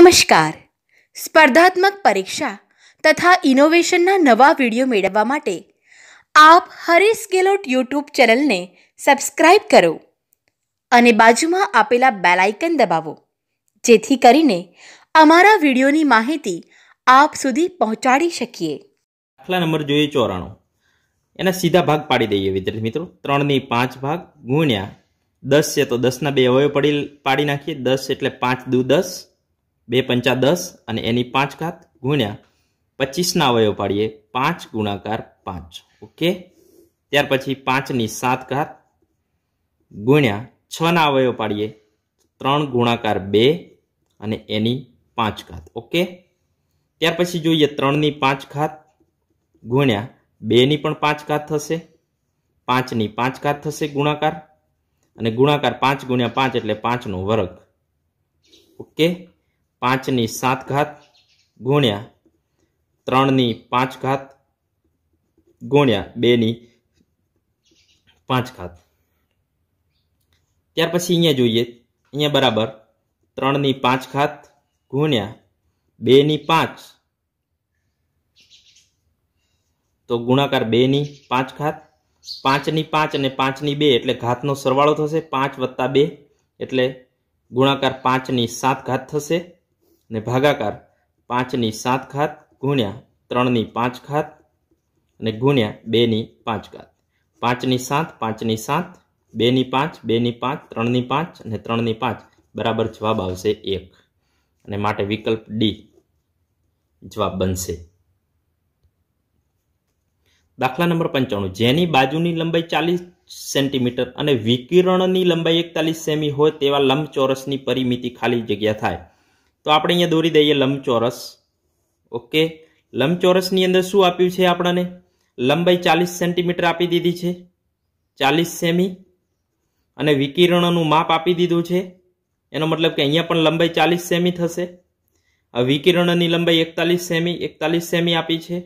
નમસ્કાર સ્પર્ધાત્મક પરીક્ષા તથા ઇનોવેશનના નવા વિડીયો મેળવવા માટે આપ હરીશ ગેલોટ યુટ્યુબ ચેનલને સબસ્ક્રાઇબ કરો અને બાજુમાં આપેલા બેલ આઇકન દબાવો જેથી કરીને અમારા વિડીયોની માહિતી આપ સુધી પહોંચાડી શકીએ દાખલા નંબર જોઈએ ચોરાણું એના સીધા ભાગ પાડી દઈએ વિદ્યાર્થી મિત્રો ત્રણની પાંચ ભાગ ગુણ્યા દસ છે તો દસના બે અવયવ પડી પાડી નાખીએ દસ એટલે પાંચ દુ દસ બે પંચા દસ અને એની પાંચ ઘાત ગુણ્યા પચીસના અવયવ પાડીએ પાંચ ગુણાકાર પાંચ ઓકે ત્યાર પછી પાંચની સાત ઘાત ગુણ્યા છના અવયવ પાડીએ ત્રણ ગુણાકાર બે અને એની પાંચ ઘાત ઓકે ત્યાર પછી જોઈએ ત્રણની પાંચ ઘાત ગુણ્યા બેની પણ પાંચ ઘાત થશે પાંચની પાંચ ઘાત થશે ગુણાકાર અને ગુણાકાર પાંચ ગુણ્યા પાંચ એટલે પાંચનો વર્ગ ઓકે પાંચની સાત ઘાત ગુણ્યા ત્રણની પાંચ ઘાત ગુણ્યા બેની પાંચ ઘાત ત્યાર પછી અહીંયા જોઈએ અહીંયા બરાબર ત્રણની પાંચ ઘાત ગુણ્યા બેની પાંચ તો ગુણાકાર બેની પાંચ ઘાત પાંચની પાંચ અને પાંચની બે એટલે ઘાતનો સરવાળો થશે પાંચ વત્તા બે એટલે ગુણાકાર પાંચની સાત ઘાત થશે ને ભાગાકાર પાંચની સાત ખાત ગુણ્યા ત્રણની પાંચ ખાત અને ગુણ્યા બેની પાંચ ખાત પાંચની સાત પાંચની સાત બેની પાંચ બેની પાંચ ત્રણની પાંચ અને ત્રણની પાંચ બરાબર જવાબ આવશે એક અને માટે વિકલ્પ ડી જવાબ બનશે દાખલા નંબર પંચાણું જેની બાજુની લંબાઈ ચાલીસ સેન્ટીમીટર અને વિકિરણની લંબાઈ એકતાલીસ સેમી હોય તેવા લંબચોરસની પરિમિતિ ખાલી જગ્યા થાય તો આપણે અહીંયા દોરી દઈએ લંબચોરસ ઓકે લંબચોરસની અંદર શું આપ્યું છે આપણને લંબાઈ ચાલીસ સેન્ટીમીટર આપી દીધી છે ચાલીસ સેમી અને વિકિરણોનું માપ આપી દીધું છે એનો મતલબ કે અહીંયા પણ લંબાઈ ચાલીસ સેમી થશે વિકિરણની લંબાઈ એકતાલીસ સેમી એકતાલીસ સેમી આપી છે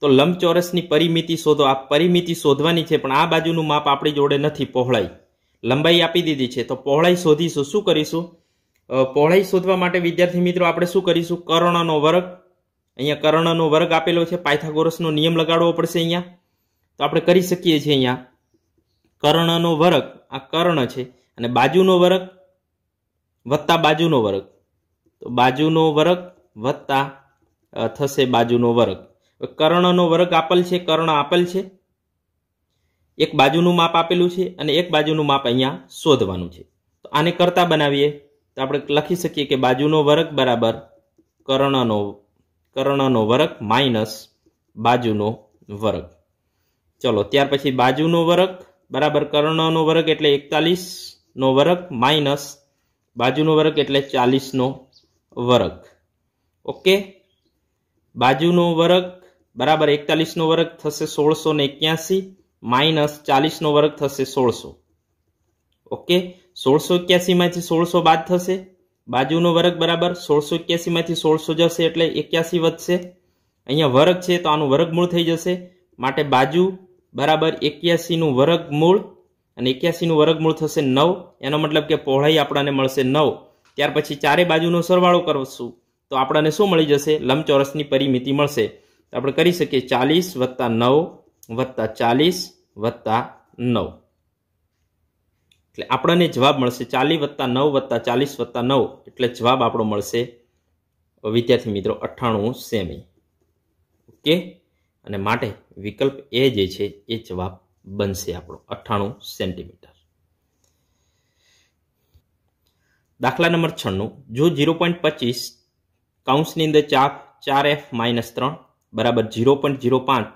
તો લંબચોરસની પરિમિતિ શોધો આ પરિમિતિ શોધવાની છે પણ આ બાજુનું માપ આપણી જોડે નથી પહોળાઈ લંબાઈ આપી દીધી છે તો પહોળાઈ શોધીશું શું કરીશું પહોળાઈ શોધવા માટે વિદ્યાર્થી મિત્રો આપણે શું કરીશું કર્ણનો વર્ગ અહીંયા કર્ણનો વર્ગ આપેલો છે પાયથાગોરસનો નિયમ લગાડવો પડશે અહીંયા તો આપણે કરી શકીએ છીએ અહીંયા કર્ણનો વર્ગ આ કર્ણ છે અને બાજુનો વર્ગ વત્તા બાજુનો વર્ગ તો બાજુનો વર્ગ વત્તા થશે બાજુનો વર્ગ કર્ણનો વર્ગ આપેલ છે કર્ણ આપેલ છે એક બાજુનું માપ આપેલું છે અને એક બાજુનું માપ અહીંયા શોધવાનું છે તો આને કરતા બનાવીએ તો આપણે લખી શકીએ કે બાજુનો વર્ગ બરાબર કર્ણનો કર્ણનો વર્ગ માઇનસ બાજુનો વર્ગ ચલો ત્યાર પછી બાજુનો વર્ગ બરાબર કર્ણનો વર્ગ એટલે એકતાલીસનો વર્ગ માઇનસ બાજુનો વર્ગ એટલે ચાલીસનો વર્ગ ઓકે બાજુનો વર્ગ બરાબર એકતાલીસનો વર્ગ થશે સોળસો ને એક્યાસી માઇનસ ચાલીસનો વર્ગ થશે સોળસો ઓકે સોળસો એક્યાસીમાંથી સોળસો બાદ થશે બાજુનો વર્ગ બરાબર સોળસો એક્યાસીમાંથી સોળસો જશે એટલે એક્યાસી વધશે અહીંયા વર્ગ છે તો આનું વર્ગમૂળ થઈ જશે માટે બાજુ બરાબર એક્યાસીનું વર્ગમૂળ અને એક્યાસીનું વર્ગમૂળ થશે નવ એનો મતલબ કે પહોળાઈ આપણાને મળશે નવ ત્યાર પછી ચારે બાજુનો સરવાળો કરશું તો આપણને શું મળી જશે લંબચોરસની પરિમિતિ મળશે તો આપણે કરી શકીએ ચાલીસ વત્તા નવ વત્તા ચાલીસ વત્તા નવ એટલે આપણને જવાબ મળશે ચાલી વત્તા નવ વત્તા ચાલીસ વત્તા નવ એટલે જવાબ આપણો મળશે વિદ્યાર્થી મિત્રો અઠ્ઠાણું સેમી ઓકે અને માટે વિકલ્પ એ જે છે એ જવાબ બનશે આપણો અઠ્ઠાણું સેન્ટીમીટર દાખલા નંબર છન્નું જો ઝીરો પોઈન્ટ પચીસ કાઉન્સની અંદર ચાર ચાર એફ માઇનસ ત્રણ બરાબર ઝીરો પોઈન્ટ ઝીરો પાંચ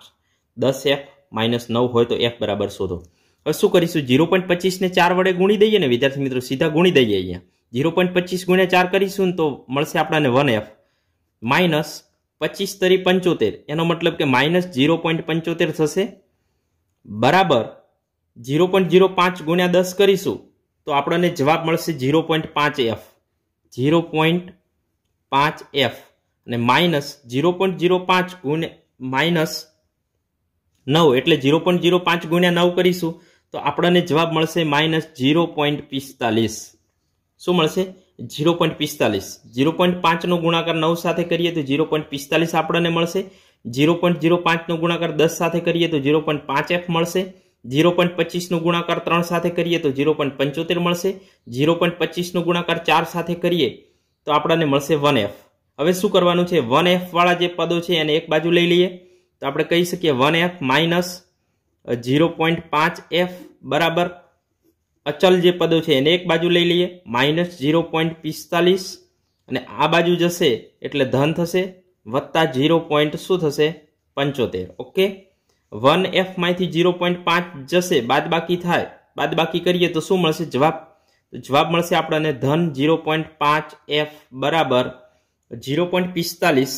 દસ એફ માઇનસ નવ હોય તો એફ બરાબર શોધો શું કરીશું જીરો પોઈન્ટ પચીસને ચાર વડે ગુણી દઈએ ને વિદ્યાર્થી મિત્રો સીધા ગુણી દઈએ અહીંયા ઝીરો પોઈન્ટ પચીસ ગુણ્યા ચાર કરીશું ને તો મળશે આપણાને વન એફ માઇનસ પચીસ તરી પંચોતેર એનો મતલબ કે માઇનસ જીરો પોઈન્ટ પંચોતેર થશે બરાબર ઝીરો પોઈન્ટ ઝીરો પાંચ ગુણ્યા દસ કરીશું તો આપણને જવાબ મળશે જીરો પોઈન્ટ પાંચ એફ જીરો પોઈન્ટ પાંચ એફ અને માઇનસ જીરો પોઈન્ટ ઝીરો પાંચ ગુણ્યા માઇનસ નવ એટલે જીરો પોઈન્ટ જીરો પાંચ ગુણ્યા નવ કરીશું તો આપણને જવાબ મળશે માઇનસ જીરો પોઈન્ટ પિસ્તાલીસ શું મળશે ઝીરો પોઈન્ટ પિસ્તાલીસ જીરો પોઈન્ટ પાંચનો ગુણાકાર નવ સાથે કરીએ તો જીરો પોઈન્ટ પિસ્તાલીસ આપણને મળશે જીરો પોઈન્ટ જીરો પાંચનો ગુણાકાર દસ સાથે કરીએ તો ઝીરો પોઈન્ટ પાંચ એફ મળશે ઝીરો પોઈન્ટ પચીસનો ગુણાકાર ત્રણ સાથે કરીએ તો ઝીરો પોઈન્ટ પંચોતેર મળશે જીરો પોઈન્ટ પચીસનો ગુણાકાર ચાર સાથે કરીએ તો આપણને મળશે વન એફ હવે શું કરવાનું છે વન એફવાળા જે પદો છે એને એક બાજુ લઈ લઈએ તો આપણે કહી શકીએ one F minus zero point પાંચ એફ બરાબર અચલ જે પદો છે એને એક બાજુ લઈ લઈએ માઇનસ ઝીરો પોઈન્ટ પિસ્તાલીસ અને આ બાજુ જશે એટલે ધન થશે વત્તા ઝીરો પોઈન્ટ શું થશે પંચોતેર ઓકે વન એફમાંથી ઝીરો પોઈન્ટ પાંચ જશે બાદબાકી થાય બાદબાકી કરીએ તો શું મળશે જવાબ જવાબ મળશે આપણને ધન ઝીરો પોઈન્ટ પાંચ એફ બરાબર ઝીરો પોઈન્ટ પિસ્તાલીસ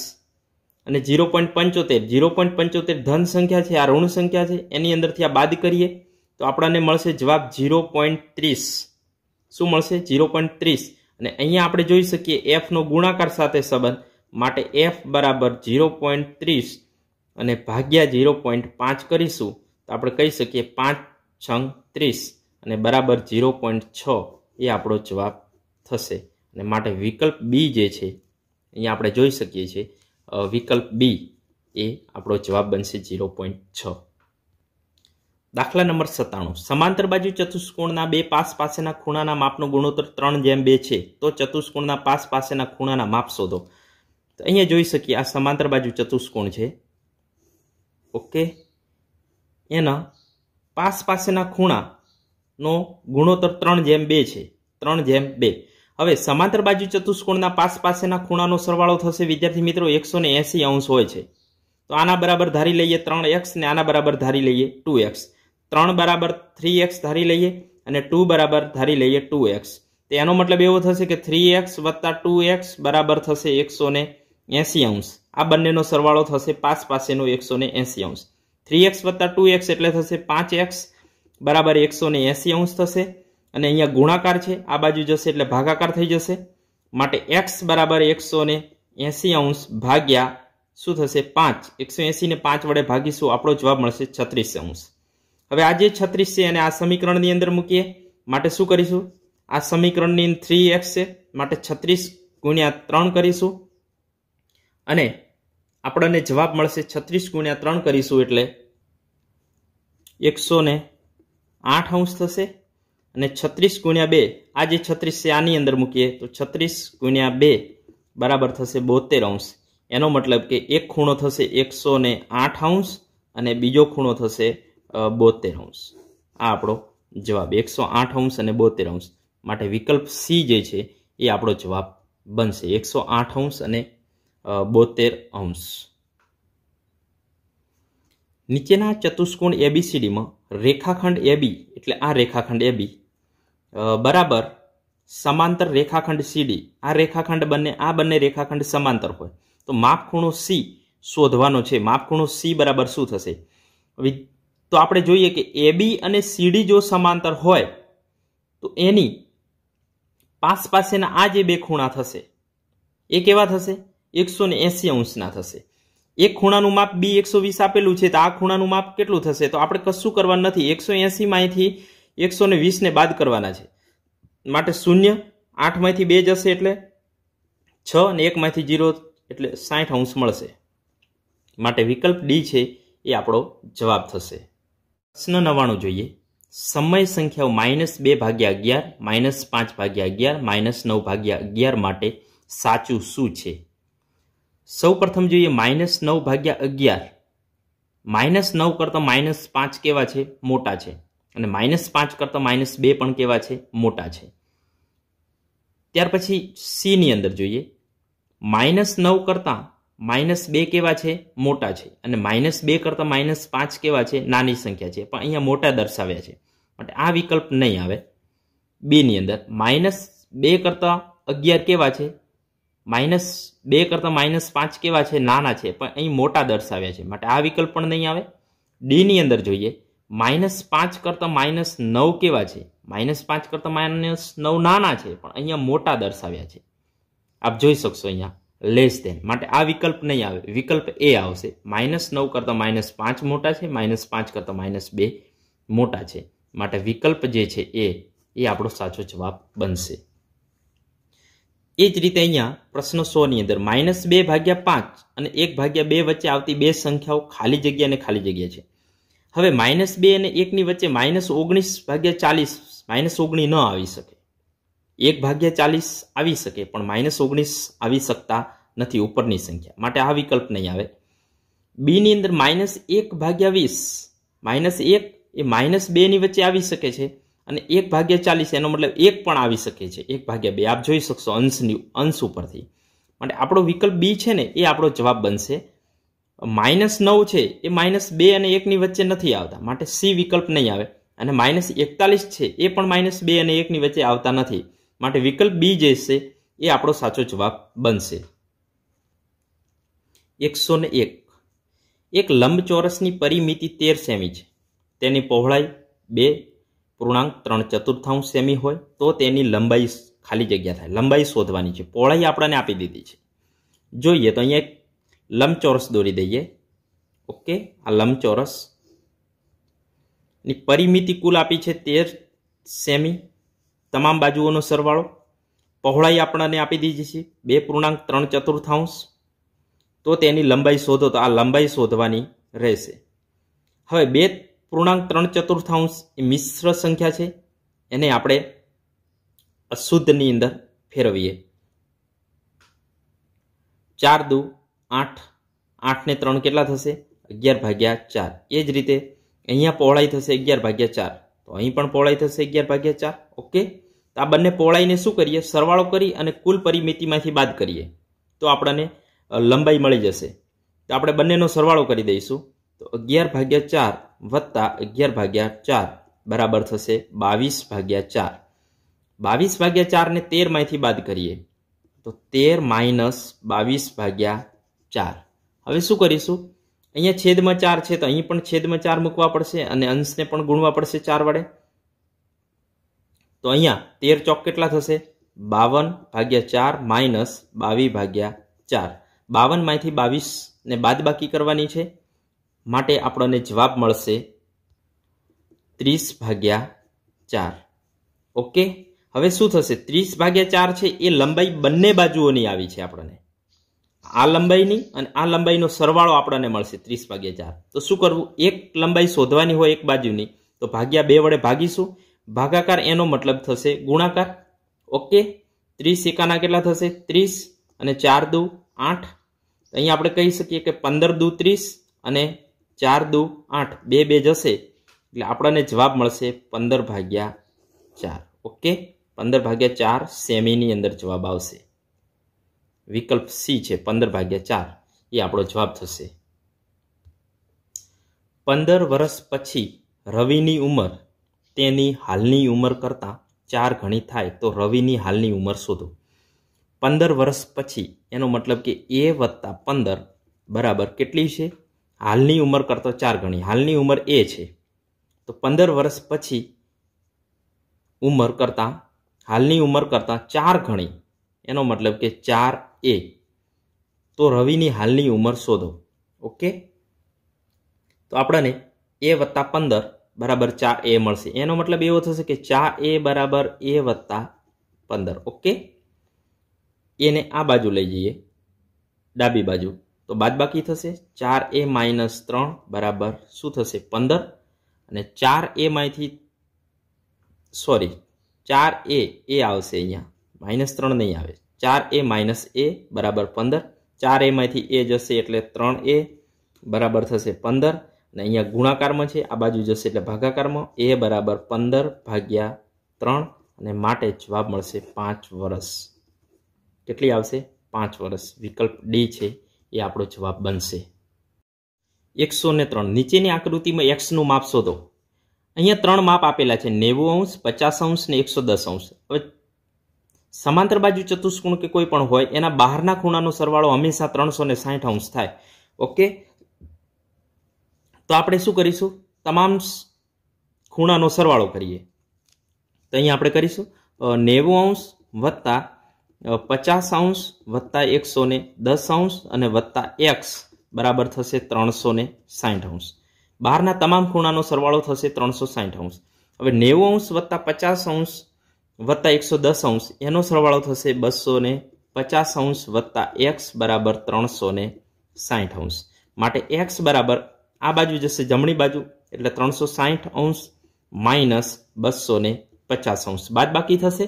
અને ઝીરો પોઈન્ટ પંચોતેર ઝીરો પોઈન્ટ પંચોતેર ધન સંખ્યા છે આ ઋણ સંખ્યા છે એની અંદરથી આ બાદ કરીએ તો આપણને મળશે જવાબ ઝીરો પોઈન્ટ ત્રીસ શું મળશે ઝીરો પોઈન્ટ ત્રીસ અને અહીંયા આપણે જોઈ શકીએ એફનો ગુણાકાર સાથે સંબંધ માટે એફ બરાબર ઝીરો પોઈન્ટ ત્રીસ અને ભાગ્યા ઝીરો પોઈન્ટ પાંચ કરીશું તો આપણે કહી શકીએ પાંચ છંગ ત્રીસ અને બરાબર ઝીરો પોઈન્ટ છ એ આપણો જવાબ થશે અને માટે વિકલ્પ બી જે છે અહીંયા આપણે જોઈ શકીએ છીએ વિકલ્પ બી એ આપણો જવાબ બનશે ઝીરો પોઈન્ટ છ દાખલા નંબર સત્તાણું સમાંતર બાજુ ચતુષ્કોણના બે પાસ પાસેના ખૂણાના માપનો ગુણોત્તર ત્રણ જેમ બે છે તો ચતુષ્કોણના પાસ પાસેના ખૂણાના માપ શોધો તો અહીંયા જોઈ શકીએ આ સમાંતર બાજુ ચતુષ્કોણ છે ઓકે એના પાસ પાસેના ખૂણાનો ગુણોત્તર ત્રણ જેમ બે છે ત્રણ જેમ બે હવે સમાંતર બાજુ ચતુષ્કોણના પાસ પાસેના ખૂણાનો સરવાળો થશે વિદ્યાર્થી મિત્રો એકસો એંસી અંશ હોય છે તો આના બરાબર ધારી લઈએ ત્રણ એક્સ ને આના બરાબર ધારી લઈએ ટુ એક્સ ત્રણ બરાબર થ્રી એક્સ ધારી લઈએ અને ટુ બરાબર ધારી લઈએ ટુ એક્સ તો એનો મતલબ એવો થશે કે થ્રી એક્સ વત્તા ટુ એક્સ બરાબર થશે એકસો ને એંસી અંશ આ બંનેનો સરવાળો થશે પાંચ પાસેનો એકસો ને એંસી અંશ થ્રી એક્સ વત્તા ટુ એક્સ એટલે થશે પાંચ એક્સ બરાબર એકસો ને એંસી અંશ થશે અને અહીંયા ગુણાકાર છે આ બાજુ જશે એટલે ભાગાકાર થઈ જશે માટે એક્સ બરાબર એકસો ને એંસી અંશ ભાગ્યા શું થશે પાંચ એકસો એંસીને પાંચ વડે ભાગીશું આપણો જવાબ મળશે છત્રીસ અંશ હવે આ જે છત્રીસ છે એને આ સમીકરણની અંદર મૂકીએ માટે શું કરીશું આ સમીકરણની થ્રી એક્સ છે માટે છત્રીસ ગુણ્યા ત્રણ કરીશું અને આપણને જવાબ મળશે છત્રીસ ગુણ્યા ત્રણ કરીશું એટલે એકસો ને આઠ અંશ થશે અને છત્રીસ ગુણ્યા બે આ જે છત્રીસ છે આની અંદર મૂકીએ તો છત્રીસ ગુણ્યા બે બરાબર થશે બોતેર અંશ એનો મતલબ કે એક ખૂણો થશે એકસો ને આઠ અંશ અને બીજો ખૂણો થશે બોતેર અંશ આ આપણો જવાબ એકસો આઠ અંશ અને બોતેર અંશ માટે વિકલ્પ સી જે છે એ આપણો જવાબ બનશે એકસો આઠ અંશ અને બોતેર અંશ નીચેના ચતુષ્કોણ એબીસીડીમાં રેખાખંડ એબી એટલે આ રેખાખંડ એબી બરાબર સમાંતર રેખાખંડ સીડી આ રેખાખંડ બંને આ બંને રેખાખંડ સમાંતર હોય તો માપખૂણો સી શોધવાનો છે માપખૂણો સી બરાબર શું થશે તો આપણે જોઈએ કે એબી અને સીડી જો સમાંતર હોય તો એની પાસ પાસેના આ જે બે ખૂણા થશે એ કેવા થશે એકસો ને એસી અંશના થશે એક ખૂણાનું માપ બી એકસો વીસ આપેલું છે તો આ ખૂણાનું માપ કેટલું થશે તો આપણે કશું કરવાનું નથી એકસો એસીમાં અહીંથી એકસો ને વીસને બાદ કરવાના છે માટે શૂન્ય આઠમાંથી બે જશે એટલે છ અને એકમાંથી જીરો એટલે સાઠ અંશ મળશે માટે વિકલ્પ ડી છે એ આપણો જવાબ થશે પ્રશ્ન નવ્વાણું જોઈએ સમય સંખ્યાઓ માઇનસ બે ભાગ્યા અગિયાર માઇનસ પાંચ ભાગ્યા અગિયાર માઇનસ નવ ભાગ્યા અગિયાર માટે સાચું શું છે સૌ પ્રથમ જોઈએ માઇનસ નવ ભાગ્યા અગિયાર માઇનસ નવ કરતાં માઇનસ પાંચ કેવા છે મોટા છે અને માઇનસ પાંચ કરતાં માઇનસ બે પણ કેવા છે મોટા છે ત્યાર પછી સીની અંદર જોઈએ માઇનસ નવ કરતાં માઇનસ બે કેવા છે મોટા છે અને માઇનસ બે કરતાં માઇનસ પાંચ કેવા છે નાની સંખ્યા છે પણ અહીંયા મોટા દર્શાવ્યા છે માટે આ વિકલ્પ નહીં આવે બેની અંદર માઇનસ બે કરતાં અગિયાર કેવા છે માઇનસ બે કરતાં માઇનસ પાંચ કેવા છે નાના છે પણ અહીં મોટા દર્શાવ્યા છે માટે આ વિકલ્પ પણ નહીં આવે ડીની અંદર જોઈએ માઇનસ પાંચ કરતાં માઇનસ નવ કેવા છે માઇનસ પાંચ કરતાં માઇનસ નવ નાના છે પણ અહીંયા મોટા દર્શાવ્યા છે આપ જોઈ શકશો અહીંયા લેસ દેન માટે આ વિકલ્પ નહીં આવે વિકલ્પ એ આવશે માઇનસ નવ કરતાં માઇનસ પાંચ મોટા છે માઇનસ પાંચ કરતાં માઇનસ બે મોટા છે માટે વિકલ્પ જે છે એ એ આપણો સાચો જવાબ બનશે એ જ રીતે અહીંયા પ્રશ્ન સોની અંદર માઇનસ બે ભાગ્યા પાંચ અને એક ભાગ્યા બે વચ્ચે આવતી બે સંખ્યાઓ ખાલી જગ્યા અને ખાલી જગ્યા છે હવે માઇનસ બે અને એકની વચ્ચે માઇનસ ઓગણીસ ભાગ્યા ચાલીસ માઇનસ ઓગણી ન આવી શકે એક ભાગ્યા ચાલીસ આવી શકે પણ માઇનસ ઓગણીસ આવી શકતા નથી ઉપરની સંખ્યા માટે આ વિકલ્પ નહીં આવે બીની અંદર માઇનસ એક ભાગ્યા વીસ માઇનસ એક એ માઇનસ બેની વચ્ચે આવી શકે છે અને એક ભાગ્યા ચાલીસ એનો મતલબ એક પણ આવી શકે છે એક ભાગ્યા બે આપ જોઈ શકશો અંશની અંશ ઉપરથી માટે આપણો વિકલ્પ બી છે ને એ આપણો જવાબ બનશે માઇનસ નવ છે એ માઇનસ બે અને એકની વચ્ચે નથી આવતા માટે સી વિકલ્પ નહીં આવે અને માઇનસ એકતાલીસ છે એ પણ માઇનસ બે અને એકની વચ્ચે આવતા નથી માટે વિકલ્પ બી જે છે એ આપણો સાચો જવાબ બનશે એકસો ને એક એક લંબચોરસની પરિમિતિ તેર સેમી છે તેની પહોળાઈ બે પૂર્ણાંક ત્રણ ચતુર્થાંશ સેમી હોય તો તેની લંબાઈ ખાલી જગ્યા થાય લંબાઈ શોધવાની છે પહોળાઈ આપણને આપી દીધી છે જોઈએ તો અહીંયા એક લંબચોરસ દોરી દઈએ ઓકે આ લંબચોરસની પરિમિતિ કુલ આપી છે તેર સેમી તમામ બાજુઓનો સરવાળો પહોળાઈ આપણને આપી દીધી છે બે પૂર્ણાંક ત્રણ ચતુર્થાંશ તો તેની લંબાઈ શોધો તો આ લંબાઈ શોધવાની રહેશે હવે બે પૂર્ણાંક ત્રણ ચતુર્થાંશ એ મિશ્ર સંખ્યા છે એને આપણે અશુદ્ધની અંદર ફેરવીએ ચાર દુ આઠ આઠને ત્રણ કેટલા થશે અગિયાર ભાગ્યા ચાર એ જ રીતે અહીંયા પહોળાઈ થશે અગિયાર ભાગ્યા ચાર તો અહીં પણ પહોળાઈ થશે અગિયાર ભાગ્યા ચાર ઓકે તો આ બંને પહોળાઈને શું કરીએ સરવાળો કરી અને કુલ પરિમિતિમાંથી બાદ કરીએ તો આપણને લંબાઈ મળી જશે તો આપણે બંનેનો સરવાળો કરી દઈશું તો અગિયાર ભાગ્યા ચાર વત્તા અગિયાર ભાગ્યા ચાર બરાબર થશે બાવીસ ભાગ્યા ચાર બાવીસ ભાગ્યા ચારને તેરમાંથી બાદ કરીએ તો તેર માઇનસ બાવીસ ભાગ્યા ચાર હવે શું કરીશું અહીંયા છેદમાં ચાર છે તો અહીં પણ છેદમાં ચાર મૂકવા પડશે અને અંશને પણ ગુણવા પડશે ચાર વડે તો અહીંયા તેર ચોક કેટલા થશે બાવન ભાગ્યા ચાર માઇનસ બાવીસ ભાગ્યા ચાર બાવનમાંથી બાવીસને બાદબાકી કરવાની છે માટે આપણને જવાબ મળશે ત્રીસ ભાગ્યા ચાર ઓકે હવે શું થશે ત્રીસ ભાગ્યા ચાર છે એ લંબાઈ બંને બાજુઓની આવી છે આપણને આ લંબાઈની અને આ લંબાઈનો સરવાળો આપણને મળશે ત્રીસ ભાગ્યા ચાર તો શું કરવું એક લંબાઈ શોધવાની હોય એક બાજુની તો ભાગ્યા બે વડે ભાગીશું ભાગાકાર એનો મતલબ થશે ગુણાકાર ઓકે ત્રીસ એકાના કેટલા થશે ત્રીસ અને ચાર દુ આઠ અહીં આપણે કહી શકીએ કે પંદર દુ ત્રીસ અને ચાર દુ આઠ બે બે જશે એટલે આપણને જવાબ મળશે પંદર ભાગ્યા ચાર ઓકે પંદર ભાગ્યા ચાર સેમીની અંદર જવાબ આવશે વિકલ્પ સી છે પંદર ભાગ્યા ચાર એ આપણો જવાબ થશે પંદર વર્ષ પછી રવિની ઉંમર તેની હાલની ઉંમર કરતાં ચાર ઘણી થાય તો રવિની હાલની ઉંમર શોધો પંદર વર્ષ પછી એનો મતલબ કે એ વત્તા પંદર બરાબર કેટલી છે હાલની ઉંમર કરતો ચાર ગણી હાલની ઉંમર એ છે તો પંદર વર્ષ પછી ઉંમર કરતાં હાલની ઉંમર કરતાં ચાર ગણી એનો મતલબ કે ચાર એ તો રવિની હાલની ઉંમર શોધો ઓકે તો આપણને એ વત્તા પંદર બરાબર ચા એ મળશે એનો મતલબ એવો થશે કે ચા એ બરાબર એ વત્તા પંદર ઓકે એને આ બાજુ લઈ જઈએ ડાબી બાજુ તો બાદબાકી થશે ચાર એ માઇનસ ત્રણ બરાબર શું થશે પંદર અને ચાર એમાંથી સોરી ચાર એ એ આવશે અહીંયા માઇનસ ત્રણ નહીં આવે ચાર એ માઇનસ એ બરાબર પંદર ચાર એમાંથી એ જશે એટલે ત્રણ એ બરાબર થશે પંદર અને અહીંયા ગુણાકારમાં છે આ બાજુ જશે એટલે ભાગાકારમાં એ બરાબર પંદર ભાગ્યા ત્રણ અને માટે જવાબ મળશે પાંચ વર્ષ કેટલી આવશે પાંચ વર્ષ વિકલ્પ ડી છે એ આપણો જવાબ બનશે એકસો ને ત્રણ નીચેની આકૃતિમાં એક્સનું માપ શોધો અહીંયા ત્રણ માપ આપેલા છે નેવું અંશ પચાસ અંશ ને એકસો દસ અંશ હવે સમાંતર બાજુ ચતુષ્કોણ કે કોઈ પણ હોય એના બહારના ખૂણાનો સરવાળો હંમેશા ત્રણસો ને સાહીઠ અંશ થાય ઓકે તો આપણે શું કરીશું તમામ ખૂણાનો સરવાળો કરીએ તો અહીં આપણે કરીશું નેવું અંશ વત્તા પચાસ અંશ વત્તા એકસો ને દસ અંશ અને વત્તા એક્સ બરાબર થશે ત્રણસો ને સાઠ અંશ બહારના તમામ ખૂણાનો સરવાળો થશે ત્રણસો સાઠ અંશ હવે નેવું અંશ વત્તા પચાસ અંશ વત્તા એકસો દસ અંશ એનો સરવાળો થશે બસો ને પચાસ અંશ વત્તા એક્સ બરાબર ત્રણસો ને સાઠ અંશ માટે એક્સ બરાબર આ બાજુ જશે જમણી બાજુ એટલે ત્રણસો સાહીઠ અંશ માઇનસ બસો ને પચાસ અંશ બાદ બાકી થશે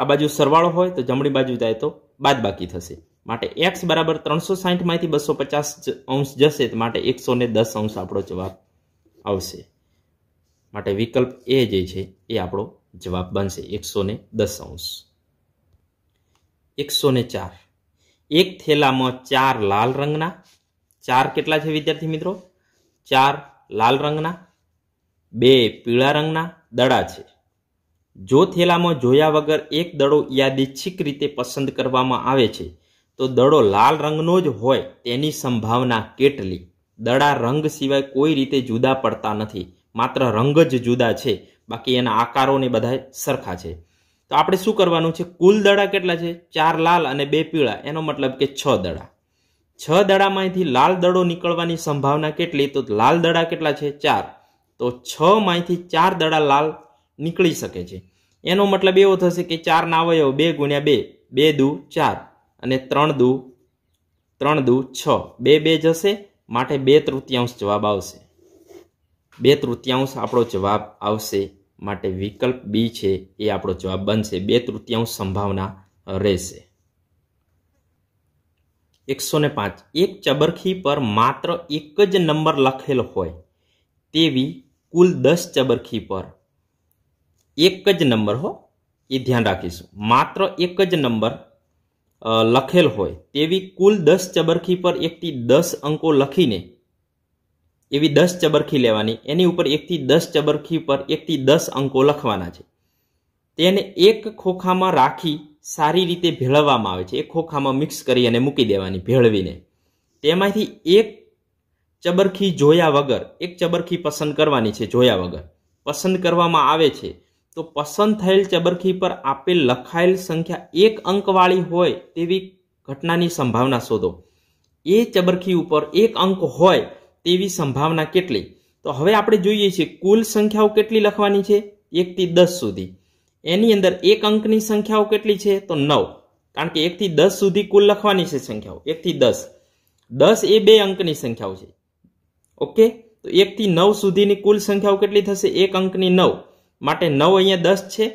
આ બાજુ સરવાળો હોય તો જમણી બાજુ જાય તો બાદ બાકી થશે માટે એક્સ બરાબર ત્રણસો સાહીઠમાંથી બસો પચાસ અંશ જશે માટે એકસો ને દસ અંશ આપણો જવાબ આવશે માટે વિકલ્પ એ જે છે એ આપણો જવાબ બનશે એકસો ને દસ અંશ એકસો ને ચાર એક થેલામાં ચાર લાલ રંગના ચાર કેટલા છે વિદ્યાર્થી મિત્રો ચાર લાલ રંગના બે પીળા રંગના દડા છે જો થેલામાં જોયા વગર એક દડો યાદિચ્છિક રીતે પસંદ કરવામાં આવે છે તો દડો લાલ રંગનો જ હોય તેની સંભાવના કેટલી દડા રંગ સિવાય કોઈ રીતે જુદા પડતા નથી માત્ર રંગ જ જુદા છે બાકી એના આકારોને બધા સરખા છે તો આપણે શું કરવાનું છે કુલ દડા કેટલા છે ચાર લાલ અને બે પીળા એનો મતલબ કે છ દડા છ દડામાંથી લાલ દડો નીકળવાની સંભાવના કેટલી તો લાલ દડા કેટલા છે ચાર તો છ માંથી ચાર દડા લાલ નીકળી શકે છે એનો મતલબ એવો થશે કે ચારના અવયવ બે ગુણ્યા બે બે દુ ચાર અને ત્રણ દુ ત્રણ દુ છ બે બે જશે માટે બે તૃતીયાંશ જવાબ આવશે બે તૃતીયાંશ આપણો જવાબ આવશે માટે વિકલ્પ બી છે એ આપણો જવાબ બનશે બે તૃતીયાંશ સંભાવના રહેશે એકસો ને પાંચ એક ચબરખી પર માત્ર એક જ નંબર લખેલો હોય તેવી કુલ દસ ચબરખી પર એક જ નંબર હો એ ધ્યાન રાખીશું માત્ર એક જ નંબર લખેલ હોય તેવી કુલ દસ ચબરખી પર એકથી દસ અંકો લખીને એવી દસ ચબરખી લેવાની એની ઉપર એકથી દસ ચબરખી પર એકથી દસ અંકો લખવાના છે તેને એક ખોખામાં રાખી સારી રીતે ભેળવવામાં આવે છે એ ખોખામાં મિક્સ કરી અને મૂકી દેવાની ભેળવીને તેમાંથી એક ચબરખી જોયા વગર એક ચબરખી પસંદ કરવાની છે જોયા વગર પસંદ કરવામાં આવે છે તો પસંદ થયેલ ચબરખી પર આપેલ લખાયેલ સંખ્યા એક અંકવાળી હોય તેવી ઘટનાની સંભાવના શોધો એ ચબરખી ઉપર એક અંક હોય તેવી સંભાવના કેટલી તો હવે આપણે જોઈએ છીએ કુલ સંખ્યાઓ કેટલી લખવાની છે એકથી દસ સુધી એની અંદર એક અંકની સંખ્યાઓ કેટલી છે તો નવ કારણ કે એકથી દસ સુધી કુલ લખવાની છે સંખ્યાઓ એકથી દસ દસ એ બે અંકની સંખ્યાઓ છે ઓકે તો એકથી નવ સુધીની કુલ સંખ્યાઓ કેટલી થશે એક અંકની નવ માટે નવ અહીંયા દસ છે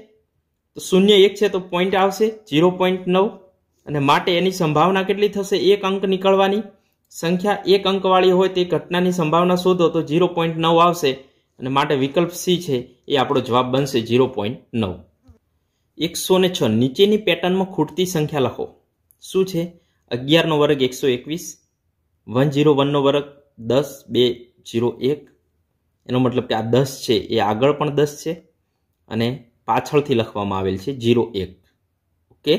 તો શૂન્ય એક છે તો પોઈન્ટ આવશે જીરો પોઈન્ટ નવ અને માટે એની સંભાવના કેટલી થશે એક અંક નીકળવાની સંખ્યા એક અંકવાળી હોય તે ઘટનાની સંભાવના શોધો તો જીરો પોઈન્ટ નવ આવશે અને માટે વિકલ્પ સી છે એ આપણો જવાબ બનશે જીરો પોઈન્ટ નવ એકસો ને છ નીચેની પેટર્નમાં ખૂટતી સંખ્યા લખો શું છે અગિયારનો વર્ગ એકસો એકવીસ વન જીરો વનનો વર્ગ દસ બે જીરો એક એનો મતલબ કે આ દસ છે એ આગળ પણ દસ છે અને પાછળથી લખવામાં આવેલ છે ઝીરો એક ઓકે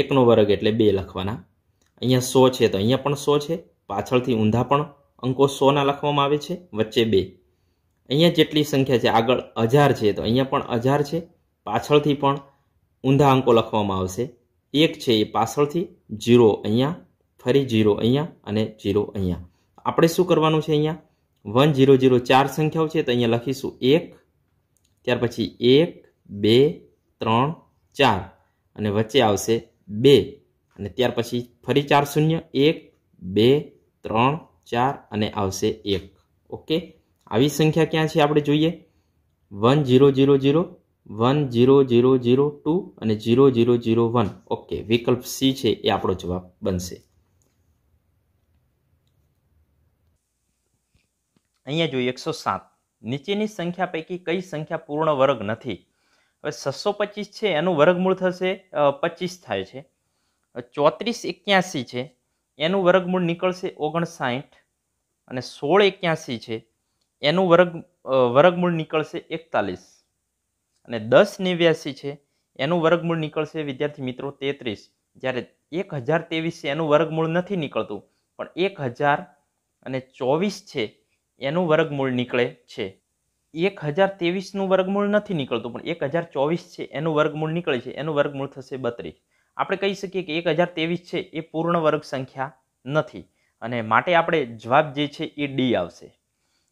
એકનો વર્ગ એટલે બે લખવાના અહીંયા સો છે તો અહીંયા પણ સો છે પાછળથી ઊંધા પણ અંકો સોના લખવામાં આવે છે વચ્ચે બે અહીંયા જેટલી સંખ્યા છે આગળ હજાર છે તો અહીંયા પણ હજાર છે પાછળથી પણ ઊંધા અંકો લખવામાં આવશે એક છે એ પાછળથી જીરો અહીંયા ફરી જીરો અહીંયા અને જીરો અહીંયા આપણે શું કરવાનું છે અહીંયા વન જીરો જીરો ચાર સંખ્યાઓ છે તો અહીંયા લખીશું એક ત્યાર પછી એક બે ત્રણ ચાર અને વચ્ચે આવશે બે અને ત્યાર પછી ફરી ચાર શૂન્ય એક બે ત્રણ ચાર અને આવશે એક ઓકે આવી સંખ્યા ક્યાં છે આપણે જોઈએ one zero zero zero one zero zero zero two અને zero zero zero one okay વિકલ્પ સી છે એ આપણો જવાબ બનશે અહીંયા જોઈએ એકસો સાત નીચેની સંખ્યા પૈકી કઈ સંખ્યા પૂર્ણ વર્ગ નથી હવે છસો પચીસ છે એનું વર્ગમૂળ થશે પચીસ થાય છે ચોત્રીસ એક્યાસી છે એનું વર્ગમૂળ નીકળશે ઓગણસાઠ અને સોળ એક્યાસી છે એનું વર્ગ વર્ગમૂળ નીકળશે એકતાલીસ અને દસ નેવ્યાસી છે એનું વર્ગમૂળ નીકળશે વિદ્યાર્થી મિત્રો તેત્રીસ જ્યારે એક હજાર તેવીસ છે એનું વર્ગમૂળ નથી નીકળતું પણ એક હજાર અને ચોવીસ છે એનું વર્ગમૂળ નીકળે છે એક હજાર તેવીસનું વર્ગમૂળ નથી નીકળતું પણ એક હજાર ચોવીસ છે એનું વર્ગમૂળ નીકળે છે એનું વર્ગમૂળ થશે બત્રીસ આપણે કહી શકીએ કે એક હજાર તેવીસ છે એ પૂર્ણ વર્ગ સંખ્યા નથી અને માટે આપણે જવાબ જે છે એ ડી આવશે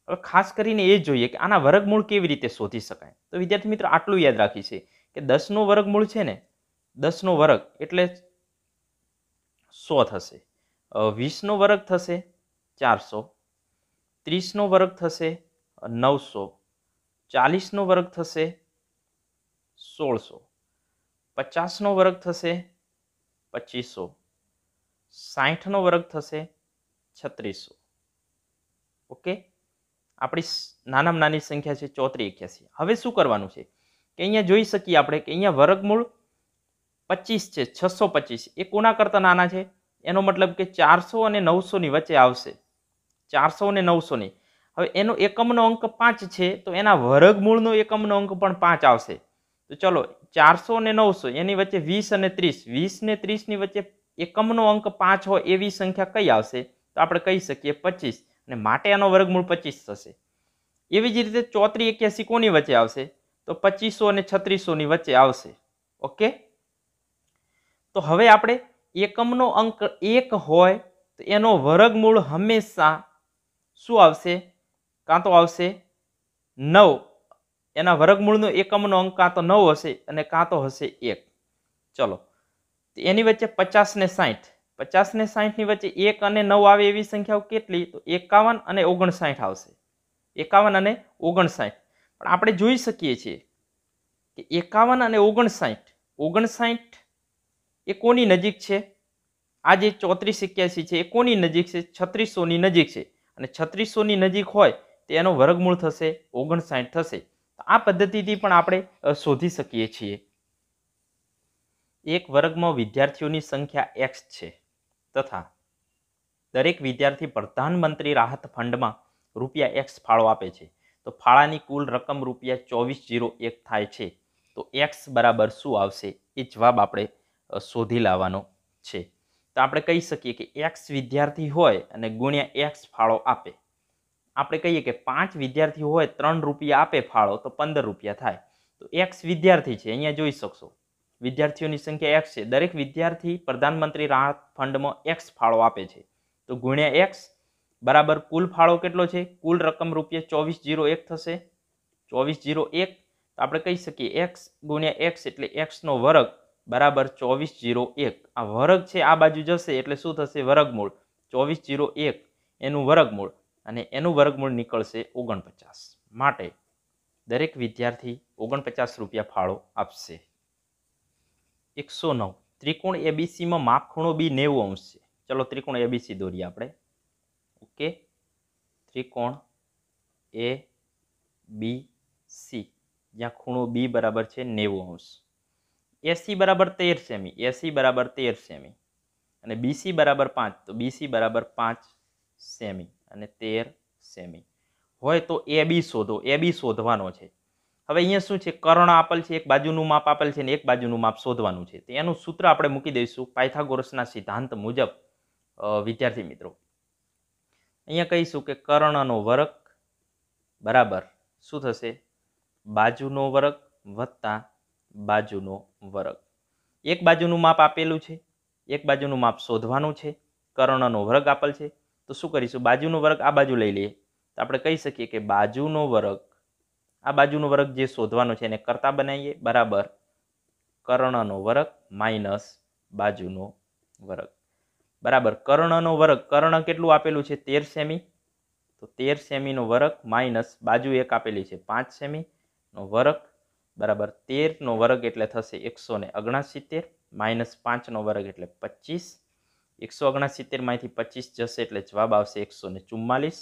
હવે ખાસ કરીને એ જોઈએ કે આના વર્ગમૂળ કેવી રીતે શોધી શકાય તો વિદ્યાર્થી મિત્રો આટલું યાદ રાખી છે કે દસનો વર્ગમૂળ છે ને દસનો વર્ગ એટલે સો થશે વીસનો વર્ગ થશે ચારસો ત્રીસનો વર્ગ થશે નવસો ચાલીસનો વર્ગ થશે સોળસો પચાસનો વર્ગ થશે પચીસો સાઠનો વર્ગ થશે છત્રીસો ઓકે આપણી નાનામાં નાની સંખ્યા છે ચોત્રી એક્યાસી હવે શું કરવાનું છે કે અહીંયા જોઈ શકીએ આપણે કે અહીંયા વર્ગમૂળ પચીસ છે છસો પચીસ એ કોના કરતાં નાના છે એનો મતલબ કે ચારસો અને નવસોની વચ્ચે આવશે ચારસો અને નવસોની હવે એનો એકમનો અંક પાંચ છે તો એના વર્ગમૂળનો એકમનો અંક પણ પાંચ આવશે તો ચલો ચારસો ને નવસો એની વચ્ચે વીસ અને ત્રીસ વીસ ને ત્રીસની વચ્ચે એકમનો અંક પાંચ હોય એવી સંખ્યા કઈ આવશે તો આપણે કહી શકીએ પચીસ અને માટે આનો વર્ગમૂળ પચીસ થશે એવી જ રીતે ચોત્રી એક્યાસી કોની વચ્ચે આવશે તો પચીસો અને છત્રીસોની વચ્ચે આવશે ઓકે તો હવે આપણે એકમનો અંક એક હોય તો એનો વર્ગમૂળ હંમેશા શું આવશે કાં તો આવશે નવ એના વર્ગમૂળનો એકમનો અંક કાં તો નવ હશે અને કાં તો હશે એક ચલો એની વચ્ચે પચાસ ને સાઠ પચાસ ને સાહીઠની વચ્ચે એક અને નવ આવે એવી સંખ્યાઓ કેટલી તો એકાવન અને ઓગણસાઠ આવશે એકાવન અને ઓગણસાઠ પણ આપણે જોઈ શકીએ છીએ કે એકાવન અને ઓગણસાઠ ઓગણસાઠ એ કોની નજીક છે આ જે ચોત્રીસ એક્યાસી છે એ કોની નજીક છે છત્રીસોની નજીક છે અને છત્રીસોની નજીક હોય તો એનો વર્ગમૂળ થશે ઓગણસાઠ થશે આ પદ્ધતિથી પણ આપણે શોધી શકીએ છીએ એક વર્ગમાં વિદ્યાર્થીઓની સંખ્યા એક્સ છે તથા દરેક વિદ્યાર્થી પ્રધાનમંત્રી રાહત ફંડમાં રૂપિયા એક્સ ફાળો આપે છે તો ફાળાની કુલ રકમ રૂપિયા ચોવીસ જીરો એક થાય છે તો એક્સ બરાબર શું આવશે એ જવાબ આપણે શોધી લાવવાનો છે તો આપણે કહી શકીએ કે એક્સ વિદ્યાર્થી હોય અને ગુણ્યા એક્સ ફાળો આપે આપણે કહીએ કે પાંચ વિદ્યાર્થી હોય ત્રણ રૂપિયા આપે ફાળો તો પંદર રૂપિયા થાય તો એક્સ વિદ્યાર્થી છે અહીંયા જોઈ શકશો વિદ્યાર્થીઓની સંખ્યા એક્સ છે દરેક વિદ્યાર્થી પ્રધાનમંત્રી રાહત ફંડમાં એક્સ ફાળો આપે છે તો ગુણ્યા એક્સ બરાબર કુલ ફાળો કેટલો છે કુલ રકમ રૂપિયા ચોવીસ જીરો એક થશે ચોવીસ જીરો એક તો આપણે કહી શકીએ એક્સ ગુણ્યા એક્સ એટલે એક્સનો વર્ગ બરાબર ચોવીસ જીરો એક આ વર્ગ છે આ બાજુ જશે એટલે શું થશે વર્ગમૂળ ચોવીસ જીરો એક એનું વર્ગમૂળ અને એનું વર્ગમૂળ નીકળશે ઓગણપચાસ માટે દરેક વિદ્યાર્થી ઓગણપચાસ રૂપિયા ફાળો આપશે એકસો નવ ત્રિકોણ એબીસીમાં માપખૂણો બી નેવું અંશ છે ચલો ત્રિકોણ એબીસી દોરીએ આપણે ઓકે ત્રિકોણ એ બી સી જ્યાં ખૂણો બી બરાબર છે નેવું અંશ એસી બરાબર તેર સેમી એસી બરાબર તેર સેમી અને બીસી બરાબર પાંચ તો બીસી બરાબર પાંચ સેમી અને તેર સેમી હોય તો એ બી શોધો એ બી શોધવાનો છે હવે અહીંયા શું છે કર્ણ આપેલ છે એક બાજુનું માપ આપેલ છે ને એક બાજુનું માપ શોધવાનું છે તો એનું સૂત્ર આપણે મૂકી દઈશું પાયથાગોરસના સિદ્ધાંત મુજબ વિદ્યાર્થી મિત્રો અહીંયા કહીશું કે કર્ણનો વર્ગ બરાબર શું થશે બાજુનો વર્ગ વત્તા બાજુનો વર્ગ એક બાજુનું માપ આપેલું છે એક બાજુનું માપ શોધવાનું છે કર્ણનો વર્ગ આપેલ છે તો શું કરીશું બાજુનો વર્ગ આ બાજુ લઈ લઈએ તો આપણે કહી શકીએ કે બાજુનો વર્ગ આ બાજુનો વર્ગ જે શોધવાનો છે એને કરતા બનાવીએ બરાબર કર્ણનો વર્ગ માઇનસ બાજુનો વર્ગ બરાબર કર્ણનો વર્ગ કર્ણ કેટલું આપેલું છે તેર સેમી તો તેર સેમીનો વર્ગ માઇનસ બાજુ એક આપેલી છે પાંચ સેમીનો વર્ગ બરાબર તેરનો વર્ગ એટલે થશે એકસો ને અગણાસિત્તેર માઇનસ પાંચનો વર્ગ એટલે પચીસ એકસો ઓગણસિત્તેરમાંથી પચીસ જશે એટલે જવાબ આવશે એકસો ને ચુમ્માલીસ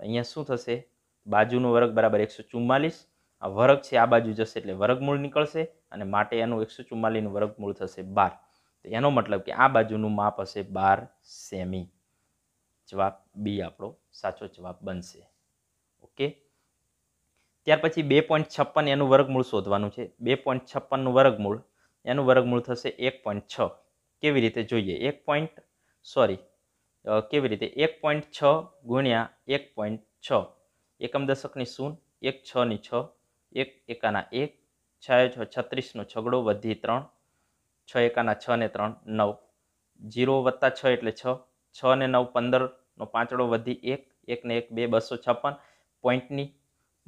અહીંયા શું થશે બાજુનો વર્ગ બરાબર એકસો ચુમ્માલીસ આ વર્ગ છે આ બાજુ જશે એટલે વર્ગમૂળ નીકળશે અને માટે એનું એકસો ચુમ્માલીસનું વર્ગમૂળ થશે બાર તો એનો મતલબ કે આ બાજુનું માપ હશે બાર સેમી જવાબ બી આપણો સાચો જવાબ બનશે ઓકે ત્યાર પછી બે પોઈન્ટ છપ્પન એનું વર્ગમૂળ શોધવાનું છે બે પોઈન્ટ છપ્પનનું વર્ગમૂળ એનું વર્ગમૂળ થશે એક પોઈન્ટ છ કેવી રીતે જોઈએ એક પોઈન્ટ સોરી કેવી રીતે એક પોઈન્ટ છ ગુણ્યા એક પોઈન્ટ છ એકમ દશકની શૂન એક છની છ એક એકાના એક છ છ છત્રીસનો છગડો વધી ત્રણ છ એકાના છ ને ત્રણ નવ જીરો વત્તા છ એટલે છ છ ને નવ પંદરનો પાંચડો વધી એક એકને એક બે બસો છપ્પન પોઈન્ટની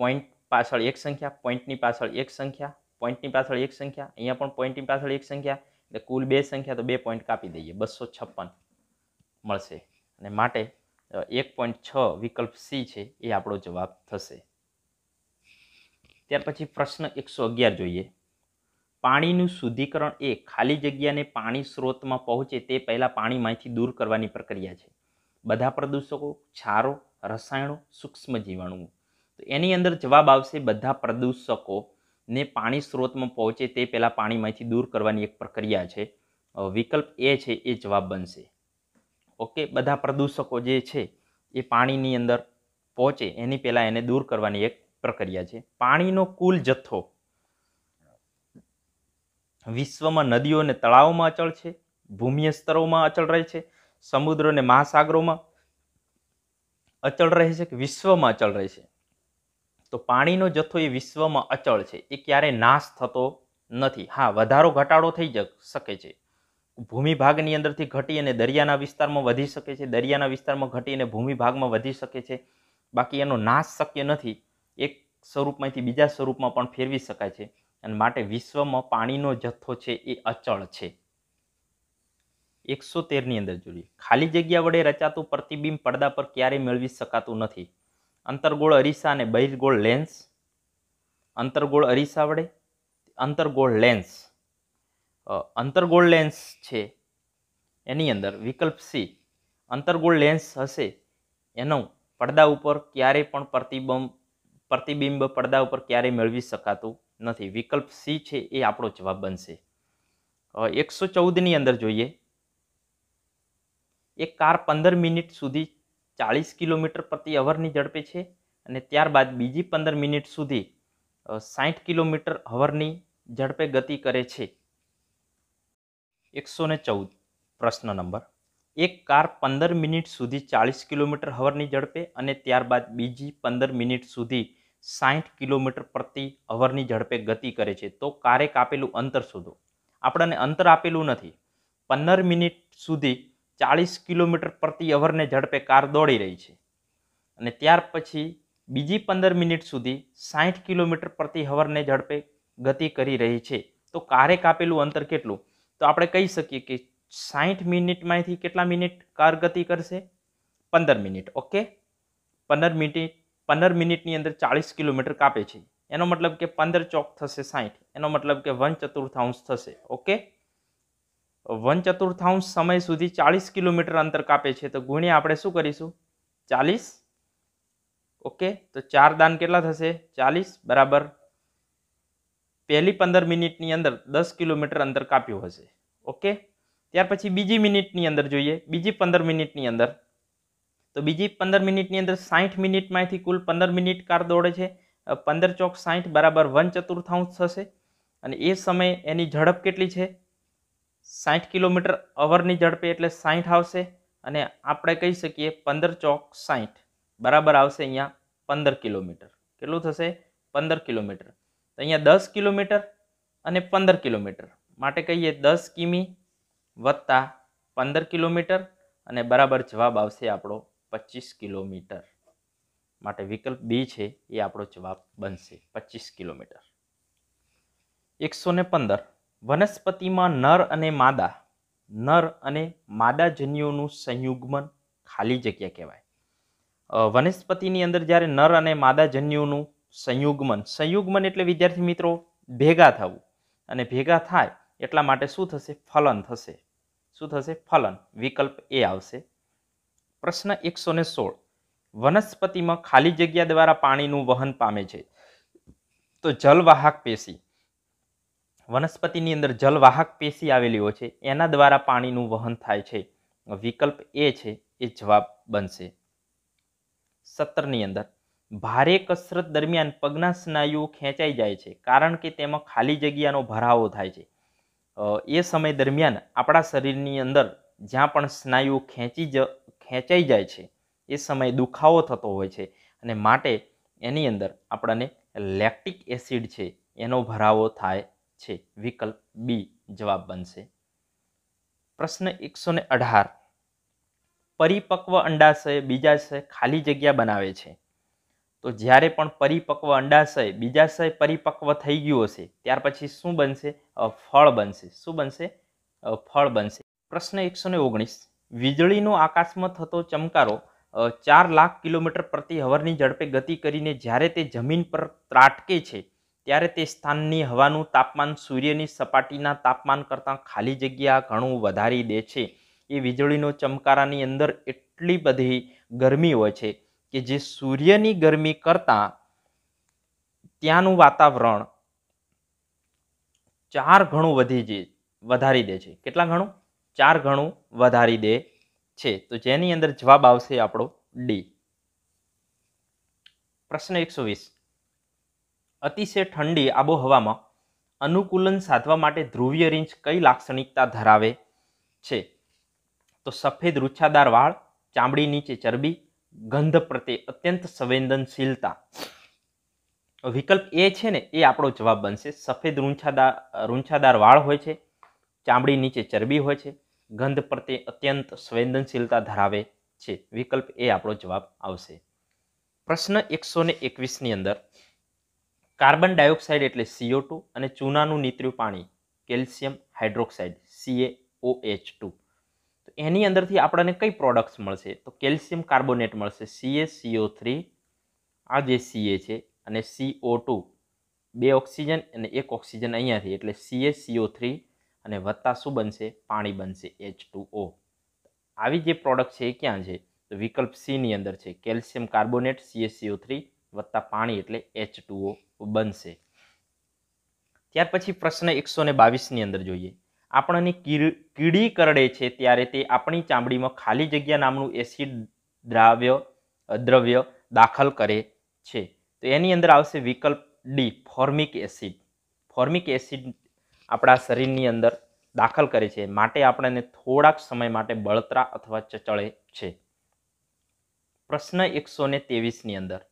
પોઈન્ટ પાછળ એક સંખ્યા પોઈન્ટની પાછળ એક સંખ્યા પોઈન્ટની પાછળ એક સંખ્યા અહીંયા પણ પોઈન્ટની પાછળ એક સંખ્યા એટલે કુલ બે સંખ્યા તો બે પોઈન્ટ કાપી દઈએ બસો છપ્પન મળશે અને માટે એક પોઈન્ટ છ વિકલ્પ સી છે એ આપણો જવાબ થશે ત્યાર પછી પ્રશ્ન એકસો અગિયાર જોઈએ પાણીનું શુદ્ધિકરણ એ ખાલી જગ્યાને પાણી સ્ત્રોતમાં પહોંચે તે પહેલાં પાણીમાંથી દૂર કરવાની પ્રક્રિયા છે બધા પ્રદૂષકો છારો રસાયણો સૂક્ષ્મ જીવાણુઓ તો એની અંદર જવાબ આવશે બધા પ્રદૂષકોને પાણી સ્ત્રોતમાં પહોંચે તે પહેલાં પાણીમાંથી દૂર કરવાની એક પ્રક્રિયા છે વિકલ્પ એ છે એ જવાબ બનશે ઓકે બધા પ્રદૂષકો જે છે એ પાણીની અંદર પહોંચે એની પહેલાં એને દૂર કરવાની એક પ્રક્રિયા છે પાણીનો કુલ જથ્થો વિશ્વમાં નદીઓ અને તળાવોમાં અચળ છે ભૂમિય સ્તરોમાં અચળ રહે છે સમુદ્ર અને મહાસાગરોમાં અચળ રહે છે કે વિશ્વમાં અચળ રહે છે તો પાણીનો જથ્થો એ વિશ્વમાં અચળ છે એ ક્યારેય નાશ થતો નથી હા વધારો ઘટાડો થઈ શકે છે ભૂમિભાગની અંદરથી ઘટી અને દરિયાના વિસ્તારમાં વધી શકે છે દરિયાના વિસ્તારમાં ઘટી અને ભૂમિભાગમાં વધી શકે છે બાકી એનો નાશ શક્ય નથી એક સ્વરૂપમાંથી બીજા સ્વરૂપમાં પણ ફેરવી શકાય છે અને માટે વિશ્વમાં પાણીનો જથ્થો છે એ અચળ છે એકસો તેરની અંદર જોઈએ ખાલી જગ્યા વડે રચાતું પ્રતિબિંબ પડદા પર ક્યારેય મેળવી શકાતું નથી અંતરગોળ અરીસા અને બહિર્ગોળ લેન્સ અંતરગોળ અરીસા વડે અંતરગોળ લેન્સ અંતરગોળ લેન્સ છે એની અંદર વિકલ્પ સી અંતરગોળ લેન્સ હશે એનો પડદા ઉપર ક્યારે પણ પ્રતિબંબ પ્રતિબિંબ પડદા ઉપર ક્યારેય મેળવી શકાતું નથી વિકલ્પ સી છે એ આપણો જવાબ બનશે એકસો ચૌદની અંદર જોઈએ એક કાર પંદર મિનિટ સુધી ચાલીસ કિલોમીટર પ્રતિ અવરની ઝડપે છે અને ત્યારબાદ બીજી પંદર મિનિટ સુધી સાઠ કિલોમીટર અવરની ઝડપે ગતિ કરે છે એકસો ને ચૌદ પ્રશ્ન નંબર એક કાર પંદર મિનિટ સુધી ચાલીસ કિલોમીટર હવરની ઝડપે અને ત્યારબાદ બીજી પંદર મિનિટ સુધી સાઠ કિલોમીટર પ્રતિ અવરની ઝડપે ગતિ કરે છે તો કારે કાપેલું અંતર શોધો આપણને અંતર આપેલું નથી પંદર મિનિટ સુધી ચાલીસ કિલોમીટર પ્રતિ અવરને ઝડપે કાર દોડી રહી છે અને ત્યાર પછી બીજી પંદર મિનિટ સુધી સાઠ કિલોમીટર પ્રતિ અવરને ઝડપે ગતિ કરી રહી છે તો કારે કાપેલું અંતર કેટલું તો આપણે કહી શકીએ કે સાઠ મિનિટમાંથી કેટલા મિનિટ કારગતિ કરશે પંદર મિનિટ ઓકે પંદર મિનિટ પંદર મિનિટની અંદર ચાળીસ કિલોમીટર કાપે છે એનો મતલબ કે પંદર ચોક થશે સાઠ એનો મતલબ કે વન ચતુર્થાંશ થશે ઓકે વન ચતુર્થાંશ સમય સુધી ચાળીસ કિલોમીટર અંતર કાપે છે તો ગુણ્યા આપણે શું કરીશું ચાલીસ ઓકે તો ચાર દાન કેટલા થશે ચાલીસ બરાબર પહેલી પંદર મિનિટની અંદર દસ કિલોમીટર અંતર કાપ્યું હશે ઓકે ત્યાર પછી બીજી મિનિટની અંદર જોઈએ બીજી પંદર મિનિટની અંદર તો બીજી પંદર મિનિટની અંદર સાઠ મિનિટમાંથી કુલ પંદર મિનિટ કાર દોડે છે પંદર ચોક સાઠ બરાબર વન ચતુર્થાંશ થશે અને એ સમયે એની ઝડપ કેટલી છે સાઠ કિલોમીટર અવરની ઝડપે એટલે સાઠ આવશે અને આપણે કહી શકીએ પંદર ચોક સાઠ બરાબર આવશે અહીંયા પંદર કિલોમીટર કેટલું થશે પંદર કિલોમીટર તો અહીંયા દસ કિલોમીટર અને પંદર કિલોમીટર માટે કહીએ દસ કિમી વત્તા પંદર કિલોમીટર અને બરાબર જવાબ આવશે આપણો પચીસ કિલોમીટર માટે વિકલ્પ બી છે એ આપણો જવાબ બનશે પચીસ કિલોમીટર એકસો ને પંદર વનસ્પતિમાં નર અને માદા નર અને માદાજન્યોનું સંયુગ્મન ખાલી જગ્યા કહેવાય વનસ્પતિની અંદર જ્યારે નર અને માદાજન્યુનું સંયુગમન સંયુગમન એટલે વિદ્યાર્થી મિત્રો ભેગા થવું અને ભેગા થાય એટલા માટે શું થશે ફલન થશે શું થશે ફલન વિકલ્પ એ આવશે પ્રશ્ન એકસો ને સોળ વનસ્પતિમાં ખાલી જગ્યા દ્વારા પાણીનું વહન પામે છે તો જલવાહક પેશી વનસ્પતિની અંદર જલવાહક પેશી આવેલી હોય છે એના દ્વારા પાણીનું વહન થાય છે વિકલ્પ એ છે એ જવાબ બનશે સત્તરની અંદર ભારે કસરત દરમિયાન પગના સ્નાયુઓ ખેંચાઈ જાય છે કારણ કે તેમાં ખાલી જગ્યાનો ભરાવો થાય છે એ સમય દરમિયાન આપણા શરીરની અંદર જ્યાં પણ સ્નાયુઓ ખેંચી જ ખેંચાઈ જાય છે એ સમયે દુખાવો થતો હોય છે અને માટે એની અંદર આપણને લેક્ટિક એસિડ છે એનો ભરાવો થાય છે વિકલ્પ બી જવાબ બનશે પ્રશ્ન એકસો અઢાર પરિપક્વ અંડાશય બીજાશય ખાલી જગ્યા બનાવે છે તો જ્યારે પણ પરિપક્વ અંડાશય બીજાશય પરિપક્વ થઈ ગયું હશે ત્યાર પછી શું બનશે ફળ બનશે શું બનશે ફળ બનશે પ્રશ્ન એકસો ને ઓગણીસ વીજળીનો આકાશમાં થતો ચમકારો ચાર લાખ કિલોમીટર પ્રતિ હવરની ઝડપે ગતિ કરીને જ્યારે તે જમીન પર ત્રાટકે છે ત્યારે તે સ્થાનની હવાનું તાપમાન સૂર્યની સપાટીના તાપમાન કરતાં ખાલી જગ્યા ઘણું વધારી દે છે એ વીજળીનો ચમકારાની અંદર એટલી બધી ગરમી હોય છે કે જે સૂર્યની ગરમી કરતા ત્યાંનું વાતાવરણ ચાર ઘણું વધી જે વધારી દે છે કેટલા ઘણું ચાર ઘણું વધારી દે છે તો જેની અંદર જવાબ આવશે આપણો ડી પ્રશ્ન એકસો વીસ અતિશય ઠંડી આબોહવામાં અનુકૂલન સાધવા માટે ધ્રુવીય રીંછ કઈ લાક્ષણિકતા ધરાવે છે તો સફેદ રૂછાદાર વાળ ચામડી નીચે ચરબી ગંધ પ્રત્યે અત્યંત સંવેદનશીલતા વિકલ્પ એ છે ને એ આપણો જવાબ બનશે સફેદ રૂંછાદાર રૂંછાદાર વાળ હોય છે ચામડી નીચે ચરબી હોય છે ગંધ પ્રત્યે અત્યંત સંવેદનશીલતા ધરાવે છે વિકલ્પ એ આપણો જવાબ આવશે પ્રશ્ન એકસો ને એકવીસની અંદર કાર્બન ડાયોક્સાઇડ એટલે સીઓ ટુ અને ચૂનાનું નીતર્યું પાણી calcium hydroxide CA O H two એની અંદરથી આપણને કઈ પ્રોડક્ટ્સ મળશે તો કેલ્શિયમ કાર્બોનેટ મળશે સીએ સીઓ થ્રી આ જે સીએ છે અને સીઓ ટુ બે ઓક્સિજન અને એક ઓક્સિજન અહીંયાથી એટલે સીએ સીઓ થ્રી અને વત્તા શું બનશે પાણી બનશે એચ આવી જે પ્રોડક્ટ છે એ ક્યાં છે તો વિકલ્પ સીની અંદર છે calcium carbonate CA CO three વત્તા પાણી એટલે એચ બનશે ત્યાર પછી પ્રશ્ન એકસો ને બાવીસની અંદર જોઈએ આપણને કીડી કરડે છે ત્યારે તે આપણી ચામડીમાં ખાલી જગ્યા નામનું એસિડ દ્રાવ્ય દ્રવ્ય દાખલ કરે છે તો એની અંદર આવશે વિકલ્પ D formic acid formic acid આપણા શરીરની અંદર દાખલ કરે છે માટે આપણને થોડાક સમય માટે બળતરા અથવા ચચળે છે પ્રશ્ન એકસો ને તેવીસની અંદર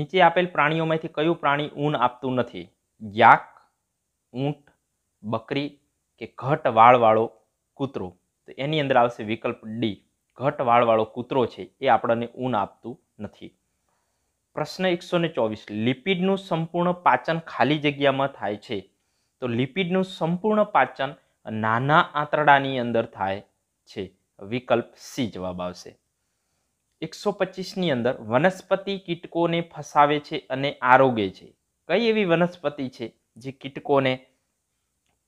નીચે આપેલ પ્રાણીઓમાંથી કયું પ્રાણી ઊન આપતું નથી યાક ઊંટ બકરી કે ઘટ વાળવાળો કૂતરો તો એની અંદર આવશે વિકલ્પ ડી ઘટ વાળવાળો કૂતરો છે એ આપણને ઊન આપતું નથી પ્રશ્ન એકસો ને ચોવીસ લિપિડનું સંપૂર્ણ પાચન ખાલી જગ્યામાં થાય છે તો લિપિડનું સંપૂર્ણ પાચન નાના આંતરડાની અંદર થાય છે વિકલ્પ સી જવાબ આવશે એકસો પચીસની અંદર વનસ્પતિ કીટકોને ફસાવે છે અને આરોગે છે કઈ એવી વનસ્પતિ છે જે કીટકોને